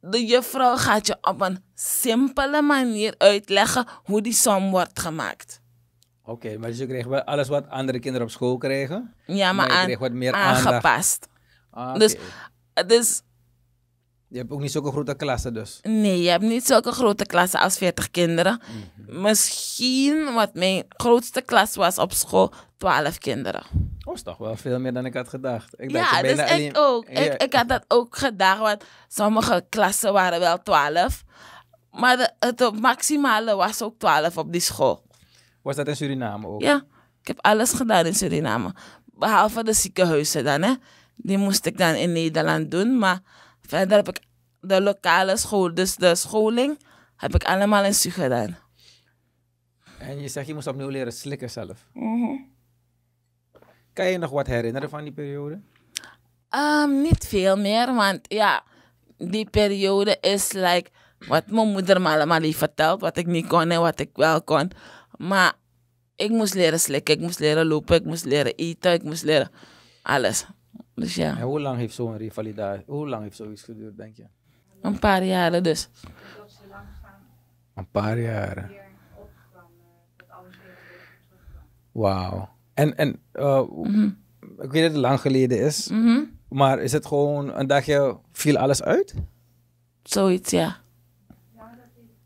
de juffrouw gaat je op een simpele manier uitleggen hoe die som wordt gemaakt.
Oké, maar dus je kreeg wel alles wat andere kinderen op school kregen? Ja, maar, je aan, wat meer aangepast. Ah, dus je hebt ook niet zulke grote klassen dus?
Nee, je hebt niet zulke grote klassen als 40 kinderen. Mhm. Misschien, wat mijn grootste klas was op school, 12 kinderen. Dat
oh, is toch wel veel meer dan ik had gedacht. Ik dacht, ja, dus ik ook. Ik, ik,
had dat ook gedacht, want sommige klassen waren wel 12. Maar het maximale was ook 12 op die school. Was dat in Suriname ook? Ja, ik heb alles gedaan in Suriname. Behalve de ziekenhuizen dan, hè. Die moest ik dan in Nederland doen, maar Verder heb ik de lokale school, dus de scholing, heb ik allemaal in SU gedaan.
En je zegt, je moest opnieuw leren slikken zelf. Mhm. Kan je nog wat herinneren van die periode?
Ehm, niet veel meer, want ja, die periode is like wat mijn moeder me allemaal heeft verteld, wat ik niet kon en wat ik wel kon. Maar ik moest leren slikken, ik moest leren lopen, ik moest leren eten, ik moest leren alles. Dus ja.
hoe lang heeft zo'n revalidatie hoe lang heeft zoiets geduurd, denk je?
Een paar jaren dus. Een paar jaren.
Wauw. En, en uh, mm -hmm. ik weet dat het lang geleden is, mhm. maar is het gewoon een dagje, viel alles uit?
Zoiets, ja.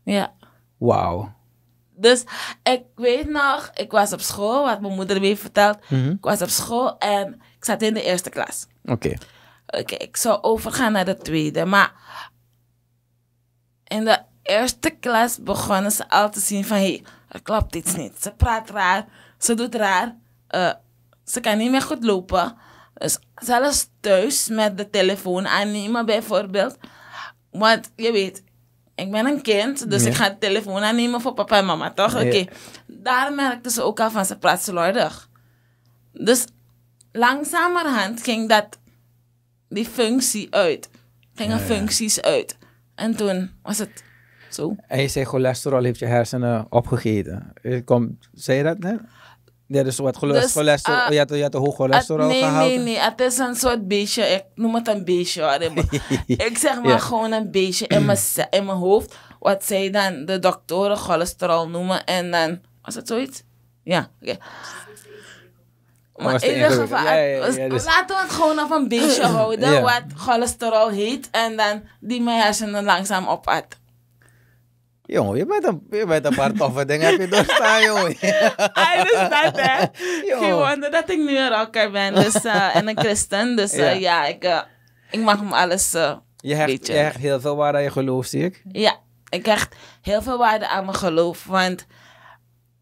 Ja. Wauw. Dus ik weet nog, ik was op school, wat mijn moeder me heeft verteld. Mhm. Ik was op school en ik zat in de eerste klas. Oké. Oké, ik zou overgaan naar de tweede. Maar in de eerste klas begonnen ze al te zien van... Hé, hey, er klopt iets niet. Ze praat raar, ze doet raar. Eh, ze kan niet meer goed lopen. Dus zelfs thuis met de telefoon aannemen bijvoorbeeld. Want je weet, ik ben een kind, dus ik ga de telefoon aannemen voor papa en mama, toch? Oké. Daar merkte ze ook al van, ze praat slordig. Dus langzamerhand ging dat, die functie uit. Gingen functies uit. En toen was het zo.
En je zei cholesterol heeft je hersenen opgegeten. Kom, zei je dat net? Ja, dus wat dus, cholesterol, uh, je, ja je een hoog eh, cholesterol nee, Nee, nee,
het is een soort beestje. Ik noem het een beestje. Hoor. ik zeg maar gewoon een beestje in mijn, in mijn hoofd. Wat zij dan de doktoren cholesterol noemen. En dan, was het zoiets? Ja, oké. Oh, maar in ieder geval, ja, dus- laten we het gewoon op een beestje houden. Wat cholesterol heet. En dan die mijn hersenen langzaam opat.
Jongen, je bent een, je bent een paar toffe dingen heb je doorstaan, jongen. Hij is
dat, hè. wonder dat ik nu een rocker ben dus, uh, en een christen. Dus eh, ja. ik, eh, ik mag hem alles
je hecht, Je heel veel waarde aan je geloof, zie ik.
Ja, ik hecht heel veel waarde aan mijn geloof. Want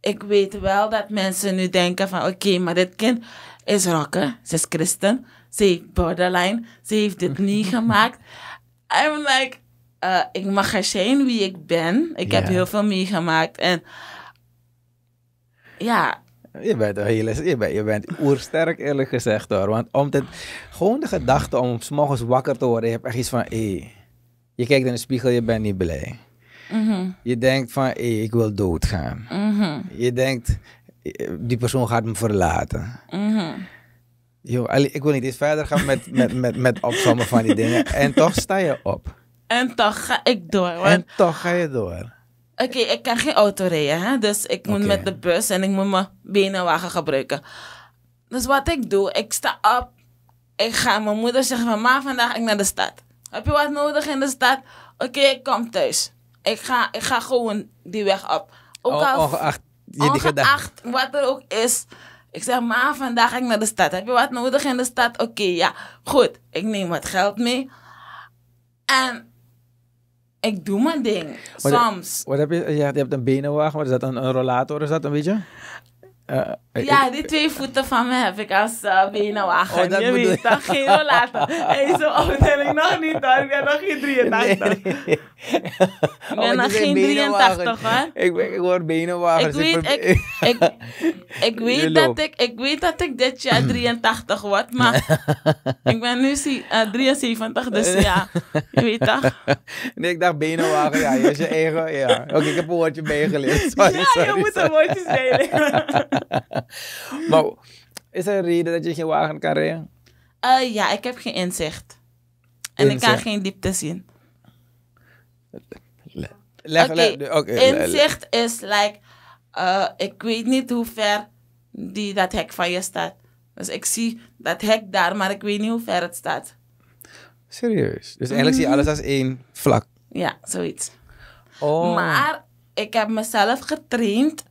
ik weet wel dat mensen nu denken van... Oké, maar dit kind is rocker. Ze is christen. Ze heeft borderline. Ze heeft dit niet gemaakt. I'm like... Eh, ik mag er zijn wie ik ben. Ik heb heel veel meegemaakt. En ja.
Je bent, hele, je, bent, je bent oersterk eerlijk gezegd hoor. Want om dit, gewoon de gedachte om morgens wakker te worden. Je hebt echt iets van, hé. Je kijkt in de spiegel, je bent niet blij. Mhm. Je denkt van, hé, ik wil doodgaan. Mhm. Je denkt, eh, die persoon gaat me verlaten. Mm -hmm. ik wil niet eens verder gaan met, met, met, met opzommen van die dingen. En toch sta je op.
En toch ga ik door. Want... En
toch ga je door.
Oké, ik kan geen auto rijden, hè? dus ik moet met de bus en ik moet mijn benenwagen gebruiken. Dus wat ik doe, ik sta op, ik ga mijn moeder zeggen van, ma, vandaag ga ik naar de stad. Heb je wat nodig in de stad? Oké, ik kom thuis. Ik ga, ik ga gewoon die weg op. Ook al, ongeacht,
ongeacht
wat er ook is. Ik zeg, ma, vandaag ga ik naar de stad. Heb je wat nodig in de stad? Oké, ja. Goed, ik neem wat geld mee. En ik doe mijn ding, soms.
Wat, heb je, je hebt een benenwagen, wat is dat, een, een rollator is dat een beetje? Eh, ja,
die twee voeten van me heb ik als eh, benenwagen. Oh, dat je weet, dat geen rol laten. Hé, zo oud ben ik nog niet hoor. Ik ben nog geen 83. Ik ben oh, nog geen 83 hoor. Ik, ben, ik
word benenwagen. Ik dus weet,
ik, ik, weet dat ik, ik weet dat ik dit jaar 83 word, maar ik ben nu 73, eh, dus ja. Je weet toch?
Nee, ik dacht benenwagen. Ja, je is je eigen. Ja. Oké, ik heb een woordje meegeleerd. Sorry, ja, je moet een woordje spelen. maar is er een reden dat je geen wagen kan rijden?
Eh, ja, ik heb geen inzicht. En ik kan geen diepte zien.
leg, inzicht
is like, eh, ik weet niet hoe ver die, dat hek van je staat. Dus ik zie dat hek daar, maar ik weet niet hoe ver het staat.
Serieus? Dus eigenlijk zie je alles als één vlak?
Ja, zoiets. Oh. Maar ik heb mezelf getraind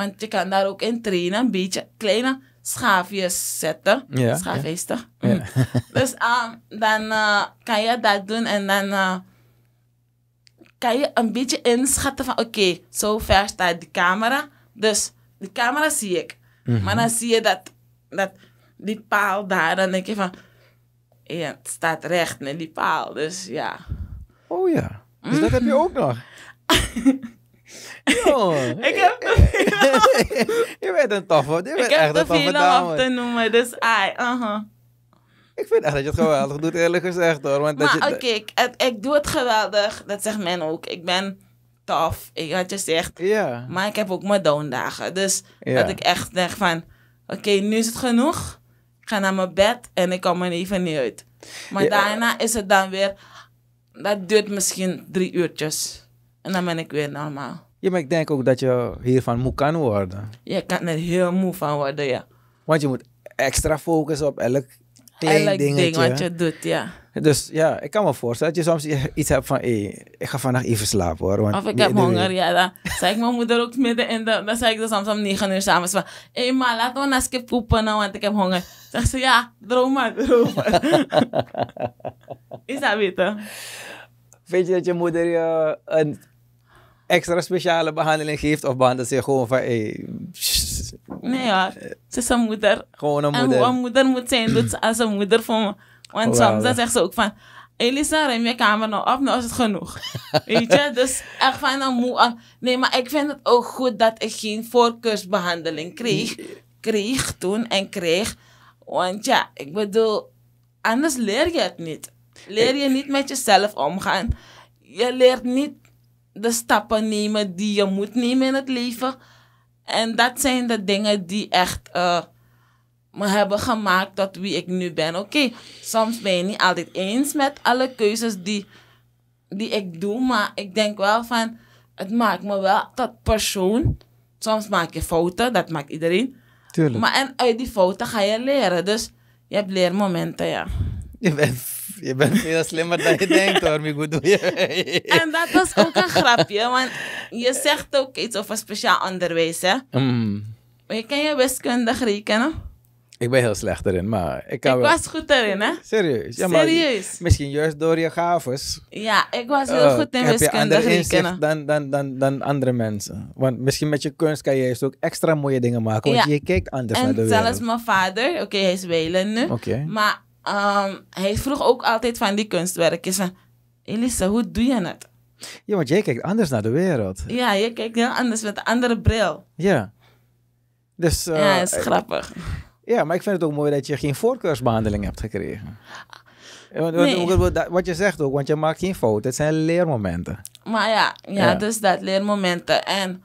want je kan daar ook in trainen, een beetje kleine schaafjes zetten. Ja, Schaafjes, toch? Ja. Mm. dus ah, dan eh, kan je dat doen en dan eh, kan je een beetje inschatten van... Oké, zo ver staat de camera. Dus de camera zie ik. Mhm. Maar dan zie je dat, dat die paal daar. Dan denk je van... Ja, het staat recht in die paal. Dus ja.
Oh ja. Dus dat heb je mhm. ook nog.
ik heb eh,
eh, Je bent een toffe. Je bent ik echt heb een toffe te
noemen, dus ai, uh -huh.
Ik vind echt dat je het geweldig doet, eerlijk gezegd hoor. Want maar oké, oh,
ik, ik, doe het geweldig. Dat zegt men ook. Ik ben tof. Ik had je zegt. ja Maar ik heb ook mijn down-dagen. Dus dat ik echt denk van... Oké, nu is het genoeg. Ik ga naar mijn bed en ik kom er even niet uit. Maar daarna is het dan weer... Dat duurt misschien drie uurtjes. En dan ben ik weer normaal.
Ja, maar ik denk ook dat je hiervan moe kan worden.
Je kan er heel moe van worden, ja.
Want je moet extra focussen op elk klein elk dingetje. ding wat je doet, ja. Dus ja, ik kan me voorstellen dat je soms iets hebt van... hé, ik ga vandaag even slapen, hoor. Want of ik heb honger,
ja. Dan zei ik mijn moeder ook midden in de... Dan zei ik dus soms om negen uur s'avonds van... Hé, hey, ma, laten we een skip poepen, nou, want ik heb honger. Zeg ze, ja, droom maar, droom maar.
Is dat beter? Vind je dat je moeder je een extra speciale behandeling geeft? Of behandelt ze gewoon van, hey,
Nee ja, het is een moeder. Gewoon een moeder. En hoe een moeder moet zijn, doet ze als een moeder voor me. Want soms dan zegt ze ook van, Elisa, ruim je kamer nou op, nou is het genoeg.
Weet je,
dus echt van een moe. Nee, maar ik vind het ook goed dat ik geen voorkeursbehandeling kreeg. Kreeg toen en kreeg. Want ja, ik bedoel, anders leer je het niet. Leer je niet met jezelf omgaan. Je leert niet de stappen nemen die je moet nemen in het leven. En dat zijn de dingen die echt eh, me hebben gemaakt tot wie ik nu ben. Oké, soms ben je niet altijd eens met alle keuzes die, die ik doe. Maar ik denk wel van, het maakt me wel tot persoon. Soms maak je fouten, dat maakt iedereen. Maar en uit die fouten ga je leren. Dus je hebt leermomenten, ja.
Je bent je bent veel slimmer dan je denkt hoor, en dat
was ook een grapje, want je zegt ook iets over speciaal onderwijs, hè? Mm. Ken je wiskundig rekenen?
Ik ben heel slecht erin, maar ik kan Ik was
goed erin, hè?
Serieus? Ja, Serieus? Maar, misschien juist door je gaves. Ja, ik was heel oh, goed in wiskundig rekenen. Dan, dan, dan, dan andere mensen. Want misschien met je kunst kan je juist ook extra mooie dingen maken, want ja. je kijkt anders en naar de wereld. En zelfs
mijn vader, oké, hij is welen nu, maar Ehm, hij vroeg ook altijd van die kunstwerken. Elisa, hoe doe je het?
Ja, want jij kijkt anders naar de wereld.
Ja, je kijkt heel anders met een andere bril.
Ja. Dus, uh, ja, is grappig. Ja, maar ik vind het ook mooi dat je geen voorkeursbehandeling hebt gekregen. Ah, eh, wat je zegt ook, want je maakt geen fout. Het zijn leermomenten.
Maar ja, ja, dus dat, leermomenten. En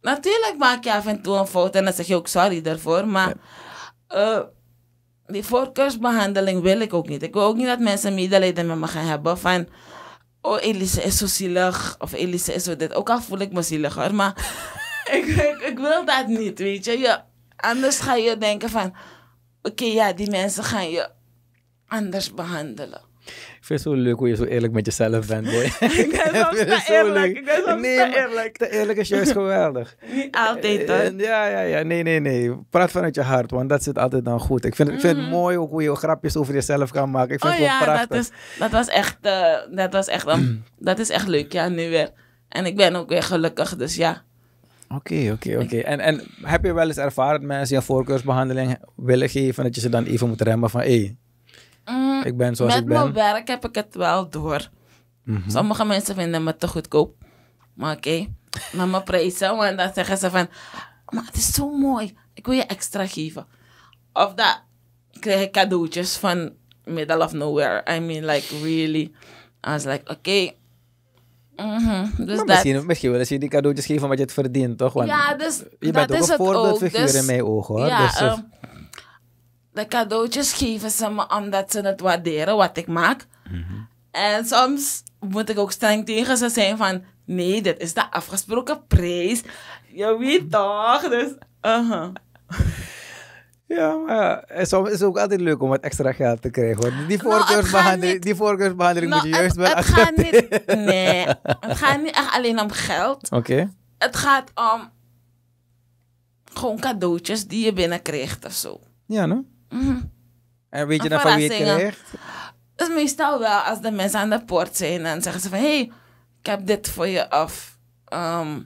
natuurlijk maak je af en toe een fout en dan zeg je ook sorry daarvoor. Maar eh, die voorkeursbehandeling wil ik ook niet. Ik wil ook niet dat mensen medelijden met me gaan hebben van... Oh, Elise is zo zielig. Of Elise is zo dit. Ook al voel ik me zieliger. Maar ik, ik, wil dat niet, weet je. Ja, anders ga je denken van... Oké, ja, die mensen gaan je anders behandelen.
Ik vind het zo leuk hoe je zo eerlijk met jezelf bent, boy.
ik ben soms eerlijk. nee,
eerlijk. eerlijk is juist geweldig. Niet altijd, toch? Eh, eh, ja, ja, ja. Nee, nee, nee. Praat vanuit je hart, want dat zit altijd dan goed. Ik vind, het mhm. mooi ook hoe je grapjes over jezelf kan maken. Ik vind oh, het wel ja, prachtig. Dat, is,
dat was echt, eh, dat was echt, um, dat is echt leuk, ja, nu weer. En ik ben ook weer gelukkig, dus ja.
Oké, oké, oké. En, en heb je wel eens ervaren dat mensen je voorkeursbehandeling willen geven, dat je ze dan even moet remmen van, hé, hey, Mm, ik ben zoals ik ben. Met
mijn werk heb ik het wel door. Mhm. Sommige mensen vinden me te goedkoop. Maar oké, okay. maar mijn prijzen. Want dan zeggen ze van, maar het is zo mooi. Ik wil je extra geven. Of dat krijg ik cadeautjes van middle of nowhere. I mean, like, really. I was like, oké. Okay. Mhm, dus
misschien, willen ze je die cadeautjes geven wat je het verdient, toch? Want ja, dus je bent dat ook is een voorbeeldfiguur in dus mijn ogen, hoor. Ja, dus, eh, ehm,
de cadeautjes geven ze me omdat ze het waarderen wat ik maak. Mhm. En soms moet ik ook streng tegen ze zijn van... Nee, dit is de afgesproken prijs. Je weet toch? Dus, uh-huh.
Ja, maar eh, soms is het ook altijd leuk om wat extra geld te krijgen. Hoor. Die nou, voorkeursbehandeling, die voorkeursbehandeling nou, moet je juist wel het Nee, het gaat
niet echt alleen om geld. Oké. Het gaat om gewoon cadeautjes die je binnenkrijgt of zo.
Ja, no? En weet je dan van wie je krijgt?
Dus meestal wel als de mensen aan de poort zijn en zeggen ze van... Hé, hey, ik heb dit voor je af. Ehm,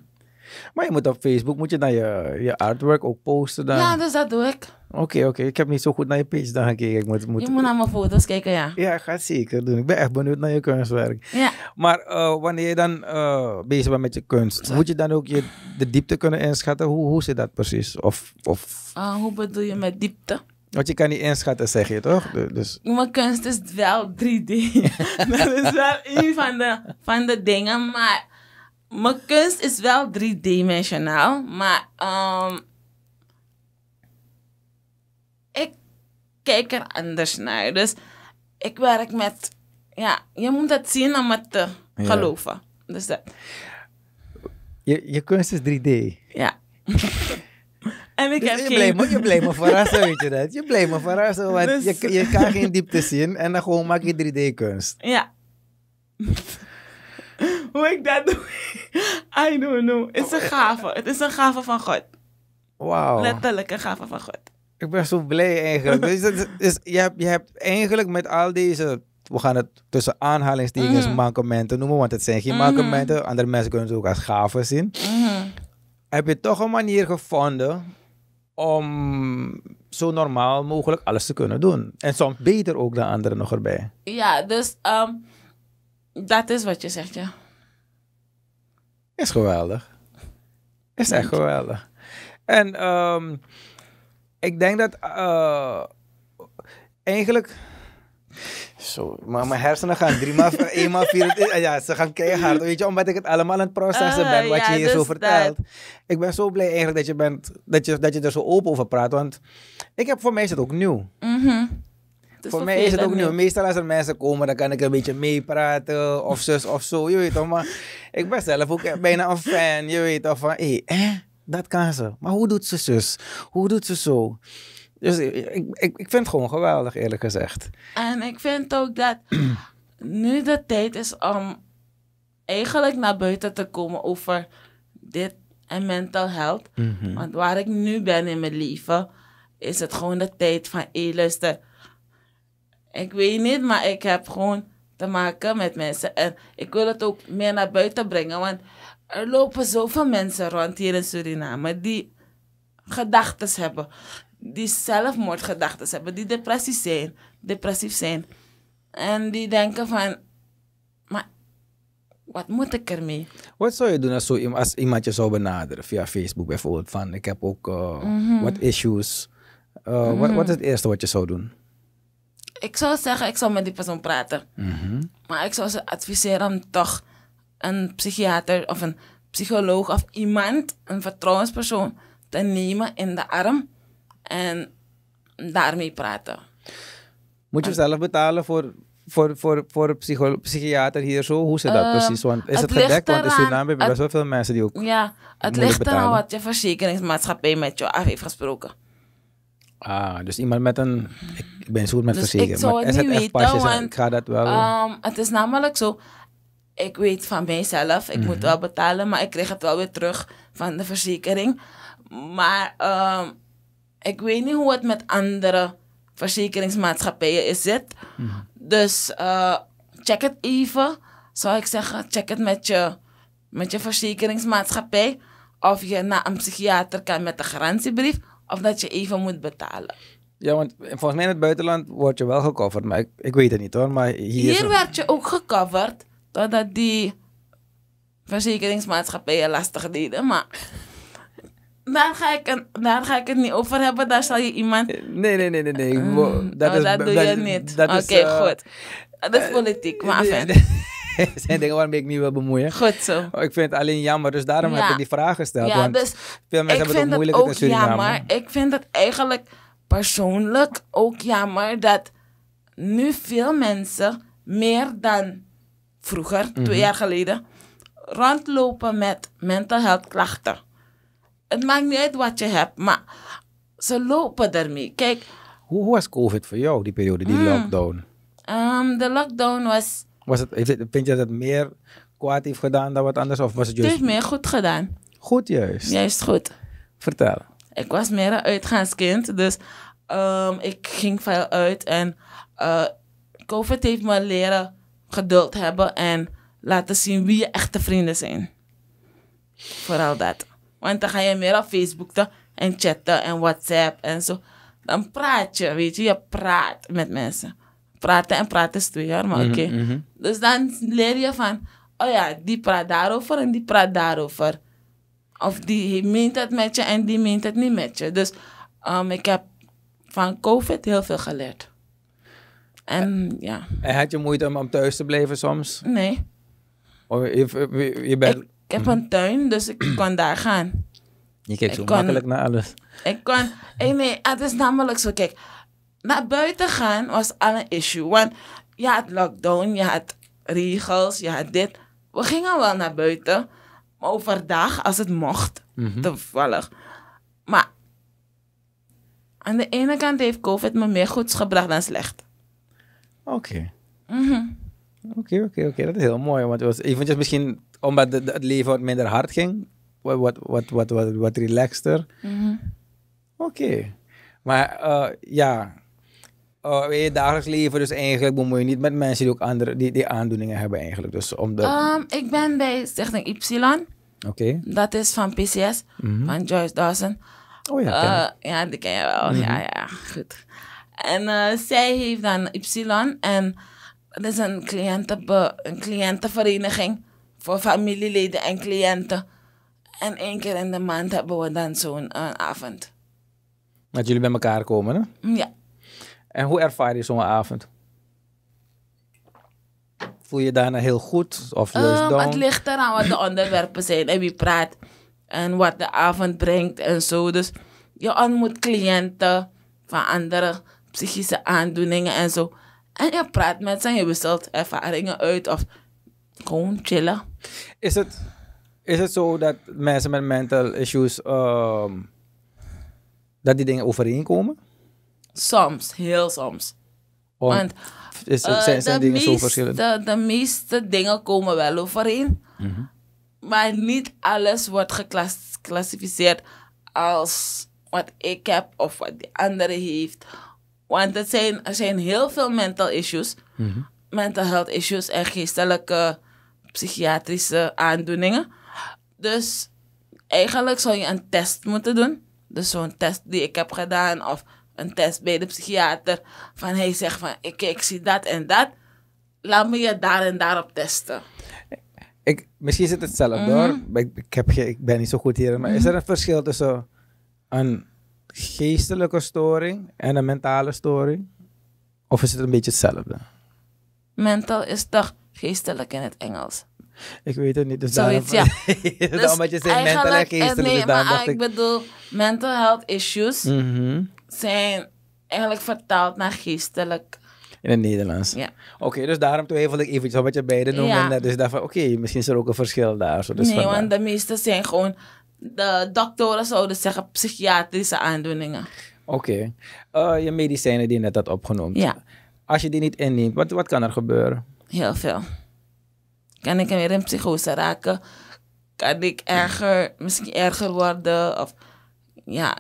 maar je moet op Facebook moet je dan je, je artwork ook posten dan. Ja, dus dat doe ik. Oké, oké. Ik heb niet zo goed naar je page dan gekeken. Ik moet, moet... Je
moet naar mijn foto's kijken, ja. Ja, ga
zeker doen. Ik ben echt benieuwd naar je kunstwerk. Ja. Maar eh, wanneer je dan eh, bezig bent met je kunst, moet je dan ook je, de diepte kunnen inschatten? Hoe, hoe zit dat precies? Of, of...
Eh, hoe bedoel je met diepte?
Want je kan niet inschatten, zeg je toch? Dus...
Mijn kunst is wel 3D. dat is wel een van de, van de dingen. Maar mijn kunst is wel 3-dimensionaal. Maar ehm, ik kijk er anders naar. Dus ik werk met. Ja, je moet dat zien om het te geloven. Dus dat.
Je, je kunst is 3D.
Ja. En ik dus heb je, geen... bleef, je bleef me verrassen, weet je dat? Je bleef me verrassen, want dus- je, je kan geen diepte zien
en dan gewoon maak je 3D-kunst.
Ja. Hoe ik dat doe, I don't know. Het is een gave. Het is een gave van God. Wauw. Letterlijk een gave van God.
Ik ben zo blij eigenlijk. dus, dat je, hebt, je hebt eigenlijk met al deze we gaan het tussen aanhalingstekens mm. mankementen noemen, want het zijn geen mm. mankementen. Andere mensen kunnen het ook als gaven zien. Mhm. Heb je toch een manier gevonden om zo normaal mogelijk alles te kunnen doen. En soms beter ook dan anderen nog erbij.
Ja, dus ehm, dat is wat je zegt, ja. Is
geweldig. Is echt geweldig. En ehm, ik denk dat eh, eigenlijk zo, maar mijn hersenen gaan drie maal, één vier, eh, ja, ze gaan keihard, weet je, omdat ik het allemaal aan het processen ben, ah, wat je hier zo dus vertelt. Ik ben zo blij eigenlijk dat je, bent, dat, je, dat je er zo open over praat, want ik heb, voor mij is het ook nieuw.
Mhm. Dus voor mij is het ook nieuw.
Meestal als er mensen komen, dan kan ik een beetje meepraten of zus of zo, je weet toch. Maar ik ben zelf ook bijna een fan, je weet toch, van hé, eh, dat kan ze. Maar hoe doet ze zus? Hoe doet ze zo? Dus ik, ik, ik vind het gewoon geweldig, eerlijk gezegd.
En ik vind ook dat nu de tijd is om eigenlijk naar buiten te komen over dit en mental health. Mhm. Want waar ik nu ben in mijn leven, is het gewoon de tijd van, hé, ik weet niet, maar ik heb gewoon te maken met mensen. En ik wil het ook meer naar buiten brengen, want er lopen zoveel mensen rond hier in Suriname die gedachten hebben die zelfmoordgedachten hebben, die depressie zijn, depressief zijn. En die denken van, maar wat moet ik ermee?
Wat zou je doen als, zo, als iemand je zou benaderen via Facebook bijvoorbeeld? Van ik heb ook eh, mhm. wat issues. Eh, wat, wat, is mhm. het eerste wat je zou doen?
Ik zou zeggen, ik zou met die persoon praten. Mhm. Maar ik zou ze adviseren om toch een psychiater of een psycholoog of iemand, een vertrouwenspersoon, te nemen in de arm en daarmee praten.
Moet je zelf betalen voor, voor, voor, voor psychiater hier zo? Hoe zit dat eh, precies? Want is het, het gedekt? Want in Suriname hebben best wel veel mensen die ook Ja, het ligt dan wat
je verzekeringsmaatschappij met je af heeft gesproken.
Ah, dus iemand met een... Ik ben zo met dus verzekering. maar het niet weten, pasjes, want, ik ga dat wel... Ehm,
het is namelijk zo... Ik weet van mijzelf, ik moet mhm. wel betalen, maar ik kreeg het wel weer terug van de verzekering. Maar ehm, ik weet niet hoe het met andere verzekeringsmaatschappijen is. zit, Dus eh, check het even. Zou ik zeggen, check het met je, met je verzekeringsmaatschappij. Of je naar een psychiater kan met een garantiebrief. Of dat je even moet betalen.
Ja, want volgens mij in het buitenland word je wel gecoverd. Maar ik, weet het niet hoor. Maar hier, hier werd
je ook gecoverd. doordat die verzekeringsmaatschappijen lastig deden. Maar daar ga, ik het, daar ga ik het niet over hebben. Daar zal je iemand.
Nee, nee, nee, nee. nee. Mm. Oh, dat, is, dat doe je niet. Oké, eh, goed. Dat is eh,
politiek, maar afijn.
zijn dingen waarmee ik niet wil bemoeien. Goed zo. Oh, ik vind het alleen jammer, dus daarom heb ik die vraag gesteld. Ja, want dus veel mensen hebben het ook moeilijk in ja Jammer.
Ik vind het eigenlijk persoonlijk ook jammer dat nu veel mensen meer dan vroeger, twee mhm. jaar geleden, rondlopen met mental health klachten het maakt niet uit wat je hebt, maar ze lopen ermee. Kijk.
Hoe, was COVID voor jou, die periode, die hmm. lockdown?
Ehm, de lockdown was.
was het, vind je dat het meer kwaad heeft gedaan dan wat anders? Of was het juist. Het heeft meer
goed gedaan. Goed, juist. Juist goed. Vertel. Ik was meer een uitgaanskind, dus ehm, ik ging veel uit. En eh, COVID heeft me leren geduld hebben en laten zien wie je echte vrienden zijn. Vooral dat. Want dan ga je meer op Facebook te, en chatten en WhatsApp en zo. Dan praat je, weet je. Je praat met mensen. Praten en praten is twee jaar, maar mhm, oké. Mhm. Dus dan leer je van, oh ja, die praat daarover en die praat daarover. Of die meent het met je en die meent het niet met je. Dus ehm, ik heb van COVID heel veel geleerd. En ja.
En had je moeite om, thuis te blijven soms? Nee. Of je, bent... Ik heb een
tuin, dus ik mhm. kon daar gaan.
Je kijkt zo makkelijk naar alles.
Ik kon... nee, het is namelijk zo, kijk. Naar buiten gaan was al een issue. Want je had lockdown, je had regels, je had dit. We gingen wel naar buiten. Maar overdag, als het mocht, mhm. toevallig. Maar aan de ene kant heeft COVID me meer goeds gebracht dan slecht. Oké. Mhm.
Oké, oké, oké. Dat is heel mooi. Want het was je misschien omdat het leven wat minder hard ging, wat, wat, wat, wat, wat, relaxter. Mhm. Oké. Maar eh, ja, oh, je dagelijks leven dus eigenlijk moet je niet met mensen die ook andere, die, die aandoeningen hebben eigenlijk. Dus om de... Ehm,
ik ben bij Stichting Y. Oké. Dat is van PCS, mhm. van Joyce Dawson. Oh ja, uh, Ja, die ken je wel. Ja, mhm. ja, goed. En eh, zij heeft dan Y en dat is een, cliëntenbe- een cliëntenvereniging voor familieleden en cliënten. En één keer in de maand hebben we dan zo'n eh, avond.
Dat jullie bij elkaar komen, hè? Ja. En hoe ervaar je zo'n avond? Voel je daarna heel goed of eh, juist um, Het
ligt eraan wat de onderwerpen zijn en wie praat. En wat de avond brengt en zo. Dus je ontmoet cliënten van andere psychische aandoeningen en zo. En je praat met ze en je wisselt ervaringen uit of gewoon chillen. Is het, is het zo
dat mensen met mental issues, ehm, dat die dingen overeenkomen?
Soms, heel soms.
Want is, eh, zijn, zijn dingen zo verschillend? De,
de, meeste dingen komen wel overeen. Mhm. Maar niet alles wordt geclassificeerd als wat ik heb of wat de andere heeft. Want het zijn, er zijn heel veel mental issues, mm mental health issues en geestelijke psychiatrische aandoeningen. Dus eigenlijk zou je een test moeten doen. Dus zo'n test die ik heb gedaan of een test bij de psychiater. Van hij zegt van ik, ik zie dat en dat. Laat me je daar en daarop testen.
Ik, misschien zit het hetzelfde door. Mhm. Ik, heb ik ben niet zo goed hier. Maar is mhm. er een verschil tussen een geestelijke storing en een mentale storing? Of is het een beetje hetzelfde?
Mental is toch geestelijk in het Engels.
Ik weet het niet. Dus Zoiets, ja.
dus omdat je zei mental en Nee, maar ik, bedoel, mental health issues mhm. zijn eigenlijk vertaald naar geestelijk.
In het Nederlands? Ja. Oké, dus daarom twijfel ik eventjes wat je beide noemen. Ja. Dus dacht van, oké, misschien is er ook een verschil daar. Zo, dus nee, want
de meeste zijn gewoon... De doktoren zouden zeggen psychiatrische aandoeningen.
Oké. Eh, je medicijnen die je net had opgenoemd. Ja. Als je die niet inneemt, wat, wat kan er gebeuren?
Heel veel. Kan ik weer een psychose raken? Kan ik erger, misschien erger worden? Of ja,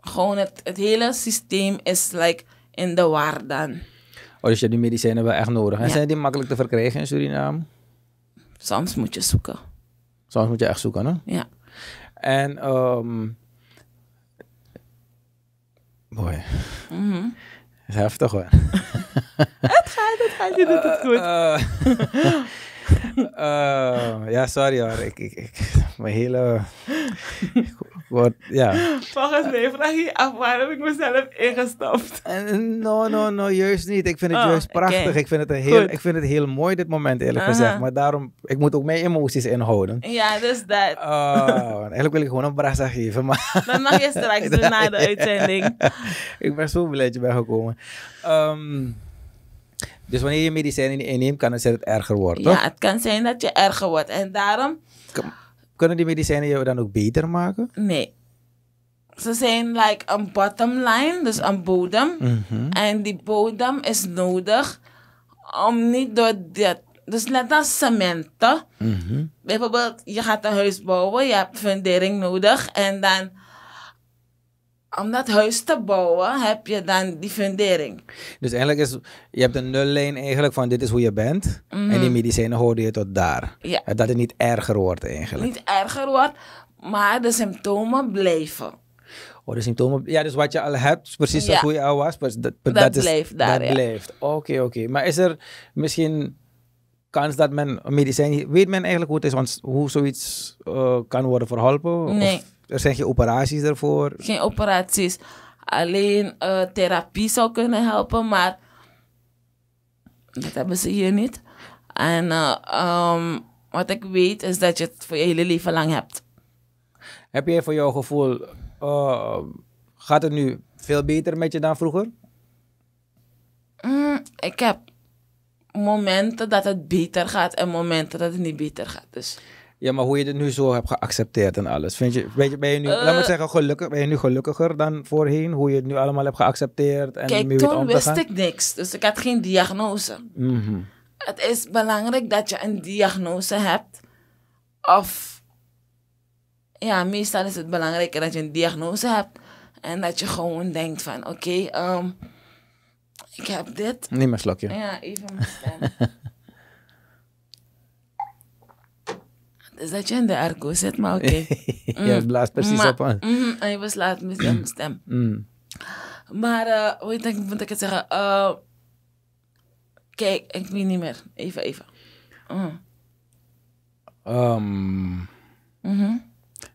gewoon het, het hele systeem is like in de war dan.
Oh, dus je die medicijnen wel echt nodig. En zijn die makkelijk te verkrijgen in Suriname? Soms moet je zoeken. Soms moet je echt zoeken, hè? Ja. En, um... Ehm, boy is heftig hoor.
het gaat, het gaat, je doet het goed.
Uh, ja, sorry hoor. Ik, ik, ik, mijn hele... ja.
Volgens mij vraag je af waarom ik mezelf ingestapt.
No, no, no, juist niet. Ik vind het oh, juist prachtig. Ik, vind het een heel, ik vind het heel mooi dit moment eerlijk gezegd. Maar daarom, ik moet ook mijn emoties inhouden.
Ja, dus dat. Oh,
eigenlijk wil ik gewoon een brasa geven. Maar
dat mag je straks doen na de uitzending.
ik ben zo blij dat je bent gekomen.
Ehm,
dus wanneer je medicijnen inneemt, kan het zijn dat het erger wordt, Ja, het
kan zijn dat je erger wordt. En daarom...
Kunnen die medicijnen jou dan ook beter maken?
Nee. Ze zijn like een bottom line, dus een bodem. Mhm. En die bodem is nodig om niet door dit... Dus net als cementen. Mm Bijvoorbeeld, je gaat een huis bouwen, je hebt fundering nodig. En dan om dat huis te bouwen, heb je dan die fundering.
Dus eigenlijk is, je hebt een nullijn eigenlijk van dit is hoe je bent. En die mhm. medicijnen hoorden je tot daar. Ja. Dat het niet erger wordt eigenlijk. Niet
erger wordt, maar de symptomen blijven.
Oh, de symptomen. Ja, dus wat je al hebt, precies ja. hoe je al was. Dat, dat, dat blijft daar, Dat blijft. Oké, oké. Maar is er misschien kans dat men medicijnen Weet men eigenlijk hoe, het is, hoe zoiets eh, kan worden verholpen? Nee. Er zijn geen operaties daarvoor?
Geen operaties. Alleen eh, therapie zou kunnen helpen, maar dat hebben ze hier niet. En eh, ehm, wat ik weet is dat je het voor je hele leven lang hebt. Heb jij voor jouw gevoel, eh, gaat het nu veel beter met je dan vroeger? Mm, ik heb momenten dat het beter gaat en momenten dat het niet beter gaat. Dus.
Ja, maar hoe je het nu zo hebt geaccepteerd en alles. Vind je, weet je, ben je nu, laat me eh, zeggen, gelukkig, ben je nu gelukkiger dan voorheen? Hoe je het nu allemaal hebt geaccepteerd? En kijk, toen wist ik
niks. Dus ik had geen diagnose. Mhm. Het is belangrijk dat je een diagnose hebt. Of, ja, meestal is het belangrijker dat je een diagnose hebt. En dat je gewoon denkt van, oké, ehm, ik heb dit. Neem een slokje. Ja, even mijn stem. Is dat je in de airco zit, maar oké. Okay. Mm. je blaast precies op aan. Mm, en je beslaat je mm. stem. Mm. Maar, uh, hoe denk, moet ik het zeggen? Eh, kijk, ik weet niet meer. Even, even.
Um,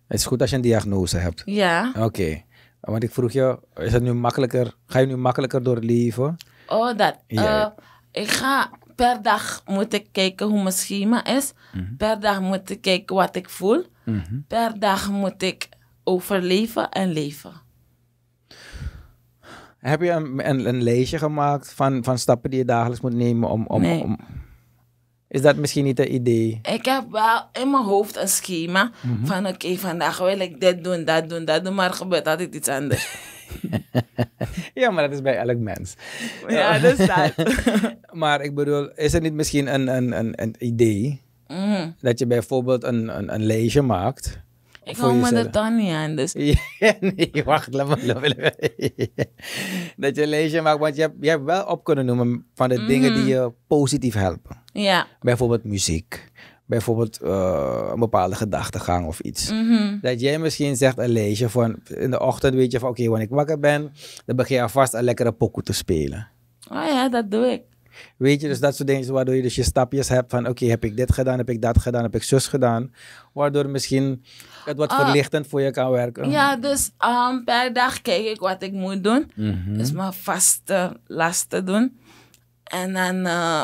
Het is goed als je een diagnose hebt. Ja. Oké. Want ik vroeg je, is het nu makkelijker, ga je nu makkelijker door het leven?
Oh, dat. Ja. Eh, ik ga per dag moet ik kijken hoe mijn schema is. Mhm. Per dag moet ik kijken wat ik voel. Mhm. Per dag moet ik overleven en leven.
Heb je een, een, een gemaakt van, van stappen die je dagelijks moet nemen om, om, om... Is dat misschien niet het idee?
Ik heb wel in mijn hoofd een schema mhm. van oké, vandaag wil ik dit doen, dat doen, dat doen, maar gebeurt altijd iets anders.
ja, maar dat is bij elk mens. Ja, dat staat. maar ik bedoel, is er niet misschien een, een, een, een idee mm. dat je bijvoorbeeld een, een, een lijstje maakt?
Ik hou me er dan niet aan, dus...
nee, wacht, laat me. dat je een lijstje maakt, want je hebt, je hebt wel op kunnen noemen van de mm. dingen die je positief helpen. Ja. Bijvoorbeeld muziek bijvoorbeeld eh, een bepaalde gedachtegang of iets. Mhm. Dat jij misschien zegt, een leesje van in de ochtend weet je van oké, wanneer ik wakker ben, dan begin je alvast een lekkere pokoe te spelen.
Oh ja, dat doe ik.
Weet je, dus dat soort dingen waardoor je dus je stapjes hebt van oké, heb ik dit gedaan, heb ik dat gedaan, heb ik zus gedaan. Waardoor misschien het wat ah. verlichtend voor je kan werken. Ja,
dus ehm, per dag kijk ik wat ik moet doen. Mm -hmm. Dus mijn vaste lasten doen. En dan... Eh,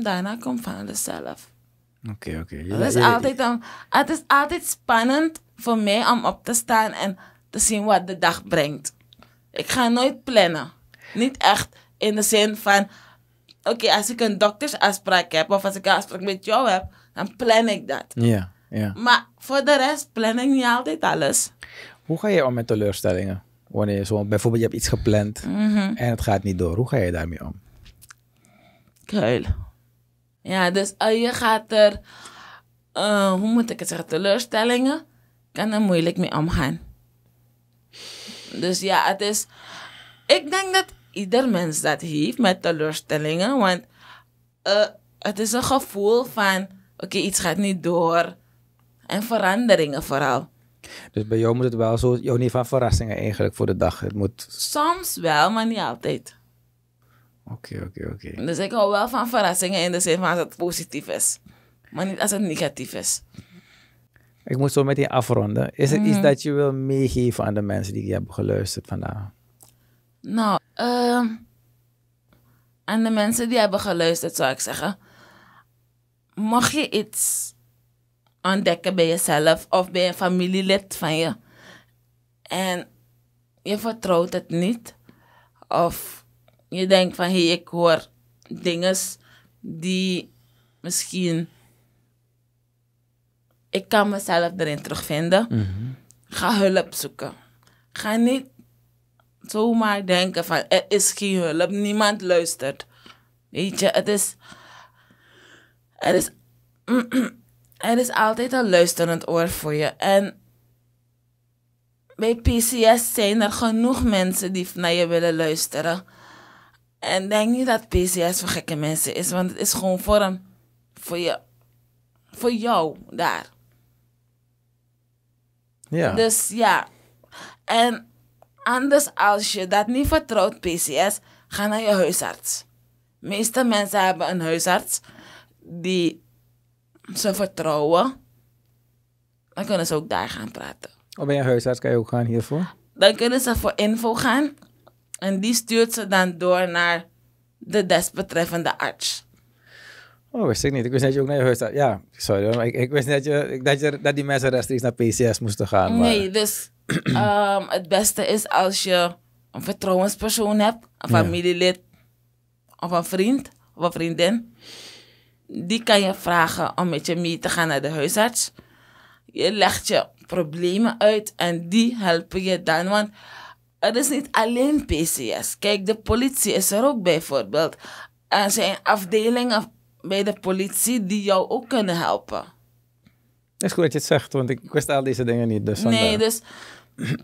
Daarna komt van alles zelf.
Oké, oké. Okay. Het, is altijd
het is altijd spannend voor mij om op te staan en te zien wat de dag brengt. Ik ga nooit plannen. Niet echt in de zin van, oké, als ik een doktersafspraak heb of als ik een afspraak met jou heb, dan plan ik dat.
Ja, ja.
Maar voor de rest plan ik niet altijd alles.
Hoe ga je om met teleurstellingen? Wanneer je zo, bijvoorbeeld je hebt iets gepland mhm. en het gaat niet door. Hoe ga je daarmee om?
Geil. Ja, dus uh, je gaat er, eh, hoe moet ik het zeggen, teleurstellingen, kan er moeilijk mee omgaan. Dus ja, het is, ik denk dat ieder mens dat heeft met teleurstellingen, want uh, het is een gevoel van, oké, iets gaat niet door. En veranderingen vooral.
Dus bij jou moet het wel zo, jou niet van verrassingen eigenlijk voor de dag. Het moet...
Soms wel, maar niet altijd.
Oké, oké, oké. Dus
ik hou wel van verrassingen in de dus zin van als het positief is. Maar niet als het negatief is.
Ik moet zo meteen afronden. Is er iets mhm. dat je wil meegeven aan de mensen die hebben geluisterd
vandaag? Nou, ehm, aan de mensen die hebben geluisterd zou ik zeggen... Mocht je iets ontdekken bij jezelf of bij een familielid van je... en je vertrouwt het niet... of je denkt van hé, ik hoor dingen die misschien ik kan mezelf erin terugvinden. Mhm. Ga hulp zoeken. Ga niet zomaar denken van er is geen hulp, niemand luistert. Weet je, het is. Er is, er is altijd een luisterend oor voor je. En bij PCS zijn er genoeg mensen die naar je willen luisteren. En denk niet dat PCS voor gekke mensen is, want het is gewoon vorm voor je. Voor jou daar. Ja. Dus ja. En anders als je dat niet vertrouwt, PCS, ga naar je huisarts. De meeste mensen hebben een huisarts die ze vertrouwen. Dan kunnen ze ook daar gaan praten.
Of oh, bij je huisarts kan je ook gaan hiervoor?
Dan kunnen ze voor info gaan. En die stuurt ze dan door naar de desbetreffende arts.
Oh, wist ik niet. Ik wist dat je ook naar je huis Ja, sorry maar ik, ik, wist dat, je, dat, je, dat die mensen rechtstreeks naar PCS moesten gaan. Maar... Nee,
dus ehm, het beste is als je een vertrouwenspersoon hebt, een familielid of een vriend of een vriendin. Die kan je vragen om met je mee te gaan naar de huisarts. Je legt je problemen uit en die helpen je dan. Want het is niet alleen PCS. Kijk, de politie is er ook bijvoorbeeld. Er zijn afdelingen bij de politie die jou ook kunnen helpen. Het
is goed dat je het zegt, want ik wist al deze dingen niet. Dus nee, dus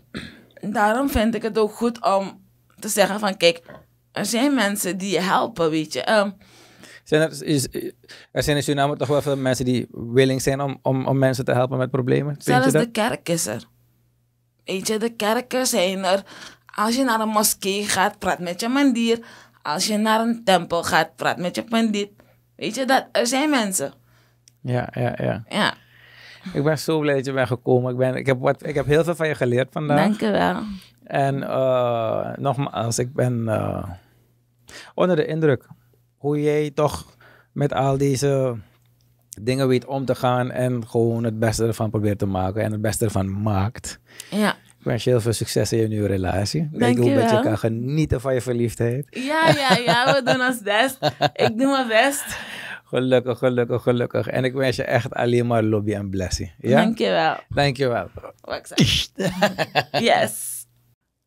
daarom vind ik het ook goed om te zeggen van kijk, er zijn mensen die je helpen, weet je. Ehm,
zijn er, is, er zijn in Suriname toch wel veel mensen die willing zijn om, om, om mensen te helpen met problemen? Zelfs de kerk
is er. Weet je, de kerken zijn er. Als je naar een moskee gaat, praat met je mandier. Als je naar een tempel gaat, praat met je pandit. Weet je, dat, er zijn mensen.
Ja, ja, ja. Ja. Ik ben zo blij dat je bent gekomen. Ik, ben, ik, heb, wat, ik heb heel veel van je geleerd vandaag. Dank je wel. En eh, nogmaals, ik ben eh, onder de indruk hoe jij toch met al deze dingen weet om te gaan en gewoon het beste ervan probeert te maken en het beste ervan maakt. Ja. Ik wens je heel veel succes in je nieuwe relatie. Dank ik hoop dat je kan genieten van je verliefdheid.
Ja, ja, ja, we doen ons best. ik doe mijn best.
Gelukkig, gelukkig, gelukkig. En ik wens je echt alleen maar lobby en blessing. Ja? Dankjewel. Dankjewel. yes.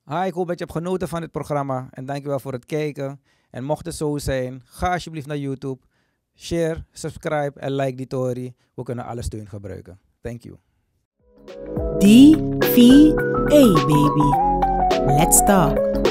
Hi, ik hoop dat je hebt genoten van dit programma. En dankjewel voor het kijken. En mocht het zo zijn, ga alsjeblieft naar YouTube Share, subscribe en like die Tory. We kunnen alle steun gebruiken. Thank you.
DVA baby. Let's
talk.